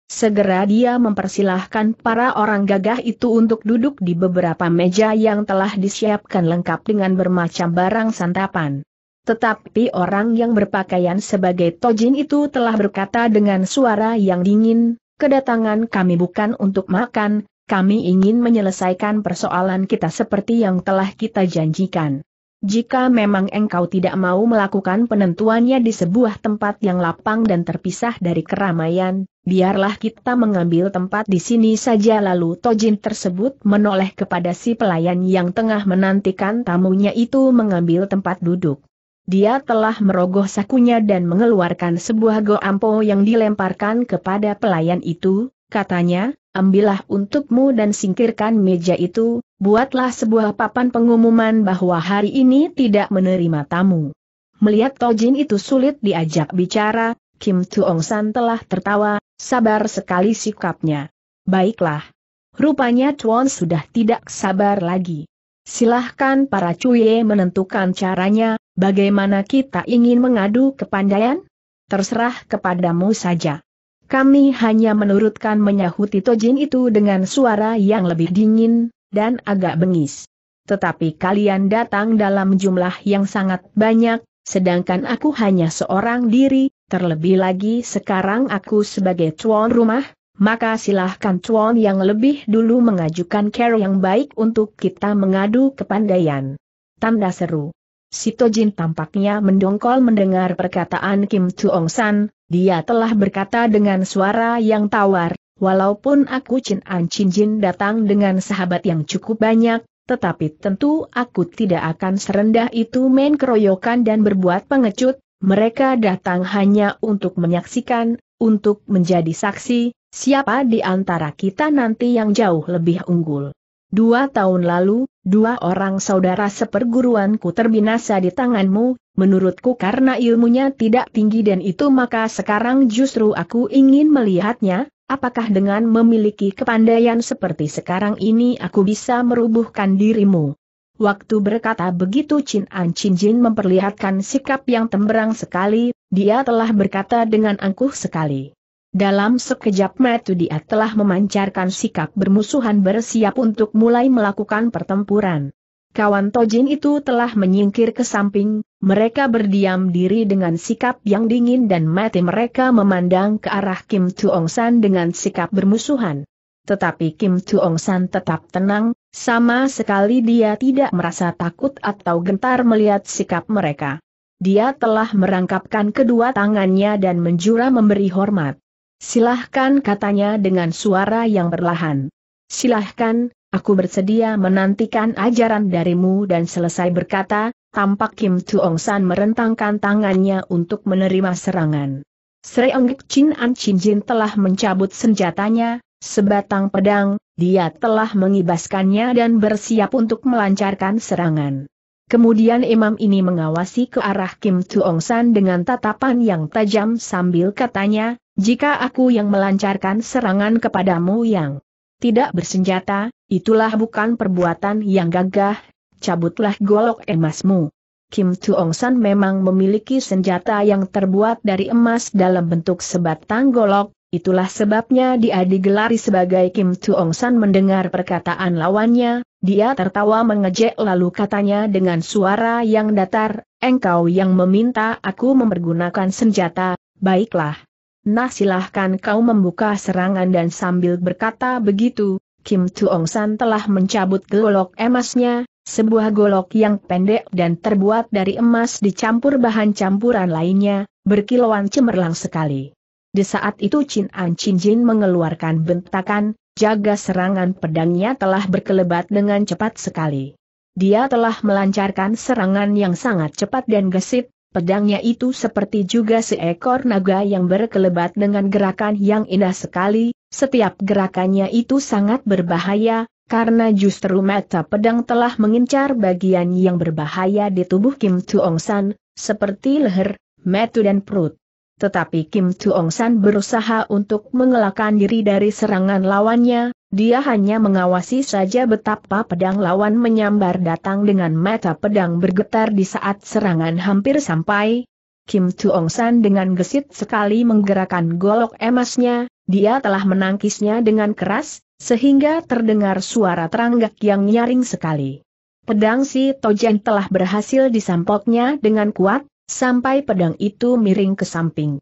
Segera dia mempersilahkan para orang gagah itu untuk duduk di beberapa meja yang telah disiapkan lengkap dengan bermacam barang santapan. Tetapi orang yang berpakaian sebagai tojin itu telah berkata dengan suara yang dingin, kedatangan kami bukan untuk makan, kami ingin menyelesaikan persoalan kita seperti yang telah kita janjikan. Jika memang engkau tidak mau melakukan penentuannya di sebuah tempat yang lapang dan terpisah dari keramaian, biarlah kita mengambil tempat di sini saja lalu Tojin tersebut menoleh kepada si pelayan yang tengah menantikan tamunya itu mengambil tempat duduk. Dia telah merogoh sakunya dan mengeluarkan sebuah goampo yang dilemparkan kepada pelayan itu, katanya, ambillah untukmu dan singkirkan meja itu, buatlah sebuah papan pengumuman bahwa hari ini tidak menerima tamu. Melihat Tojin itu sulit diajak bicara, Kim Tuong San telah tertawa, sabar sekali sikapnya. Baiklah. Rupanya Tuan sudah tidak sabar lagi. Silahkan para cuye menentukan caranya, bagaimana kita ingin mengadu kepandaian? Terserah kepadamu saja. Kami hanya menurutkan menyahuti Tojin itu dengan suara yang lebih dingin, dan agak bengis. Tetapi kalian datang dalam jumlah yang sangat banyak, sedangkan aku hanya seorang diri, terlebih lagi sekarang aku sebagai tuan rumah, maka silahkan tuan yang lebih dulu mengajukan care yang baik untuk kita mengadu kepandaian. Tanda seru. Si Tojin tampaknya mendongkol mendengar perkataan Kim Tuong San, dia telah berkata dengan suara yang tawar, walaupun aku Chin An Chin Jin datang dengan sahabat yang cukup banyak, tetapi tentu aku tidak akan serendah itu main keroyokan dan berbuat pengecut, mereka datang hanya untuk menyaksikan, untuk menjadi saksi, siapa di antara kita nanti yang jauh lebih unggul. Dua tahun lalu, dua orang saudara seperguruanku terbinasa di tanganmu, menurutku karena ilmunya tidak tinggi dan itu maka sekarang justru aku ingin melihatnya, apakah dengan memiliki kepandaian seperti sekarang ini aku bisa merubuhkan dirimu. Waktu berkata begitu Chin An Chin Jin memperlihatkan sikap yang temberang sekali, dia telah berkata dengan angkuh sekali. Dalam sekejap mata dia telah memancarkan sikap bermusuhan bersiap untuk mulai melakukan pertempuran. Kawan Tojin itu telah menyingkir ke samping, mereka berdiam diri dengan sikap yang dingin dan mati mereka memandang ke arah Kim Tuong San dengan sikap bermusuhan. Tetapi Kim Tuong San tetap tenang, sama sekali dia tidak merasa takut atau gentar melihat sikap mereka. Dia telah merangkapkan kedua tangannya dan menjura memberi hormat. Silahkan katanya dengan suara yang berlahan. Silahkan, aku bersedia menantikan ajaran darimu dan selesai berkata, tampak Kim Tuong San merentangkan tangannya untuk menerima serangan. Sreong Chin An Chin Jin telah mencabut senjatanya, sebatang pedang, dia telah mengibaskannya dan bersiap untuk melancarkan serangan. Kemudian imam ini mengawasi ke arah Kim Tuong San dengan tatapan yang tajam sambil katanya, jika aku yang melancarkan serangan kepadamu yang tidak bersenjata, itulah bukan perbuatan yang gagah, cabutlah golok emasmu. Kim Tuong San memang memiliki senjata yang terbuat dari emas dalam bentuk sebatang golok, Itulah sebabnya dia digelari sebagai Kim Tuong San mendengar perkataan lawannya, dia tertawa mengejek lalu katanya dengan suara yang datar, engkau yang meminta aku mempergunakan senjata, baiklah. Nah silahkan kau membuka serangan dan sambil berkata begitu, Kim Tuong San telah mencabut golok emasnya, sebuah golok yang pendek dan terbuat dari emas dicampur bahan campuran lainnya, berkilauan cemerlang sekali. Di saat itu Chin An Chin Jin mengeluarkan bentakan, jaga serangan pedangnya telah berkelebat dengan cepat sekali. Dia telah melancarkan serangan yang sangat cepat dan gesit, pedangnya itu seperti juga seekor naga yang berkelebat dengan gerakan yang indah sekali, setiap gerakannya itu sangat berbahaya, karena justru mata pedang telah mengincar bagian yang berbahaya di tubuh Kim Tuong San, seperti leher, metu dan perut. Tetapi Kim Chuong San berusaha untuk mengelakkan diri dari serangan lawannya, dia hanya mengawasi saja betapa pedang lawan menyambar datang dengan mata pedang bergetar di saat serangan hampir sampai. Kim Chuong San dengan gesit sekali menggerakkan golok emasnya, dia telah menangkisnya dengan keras, sehingga terdengar suara teranggak yang nyaring sekali. Pedang si Tojen telah berhasil disampoknya dengan kuat, Sampai pedang itu miring ke samping.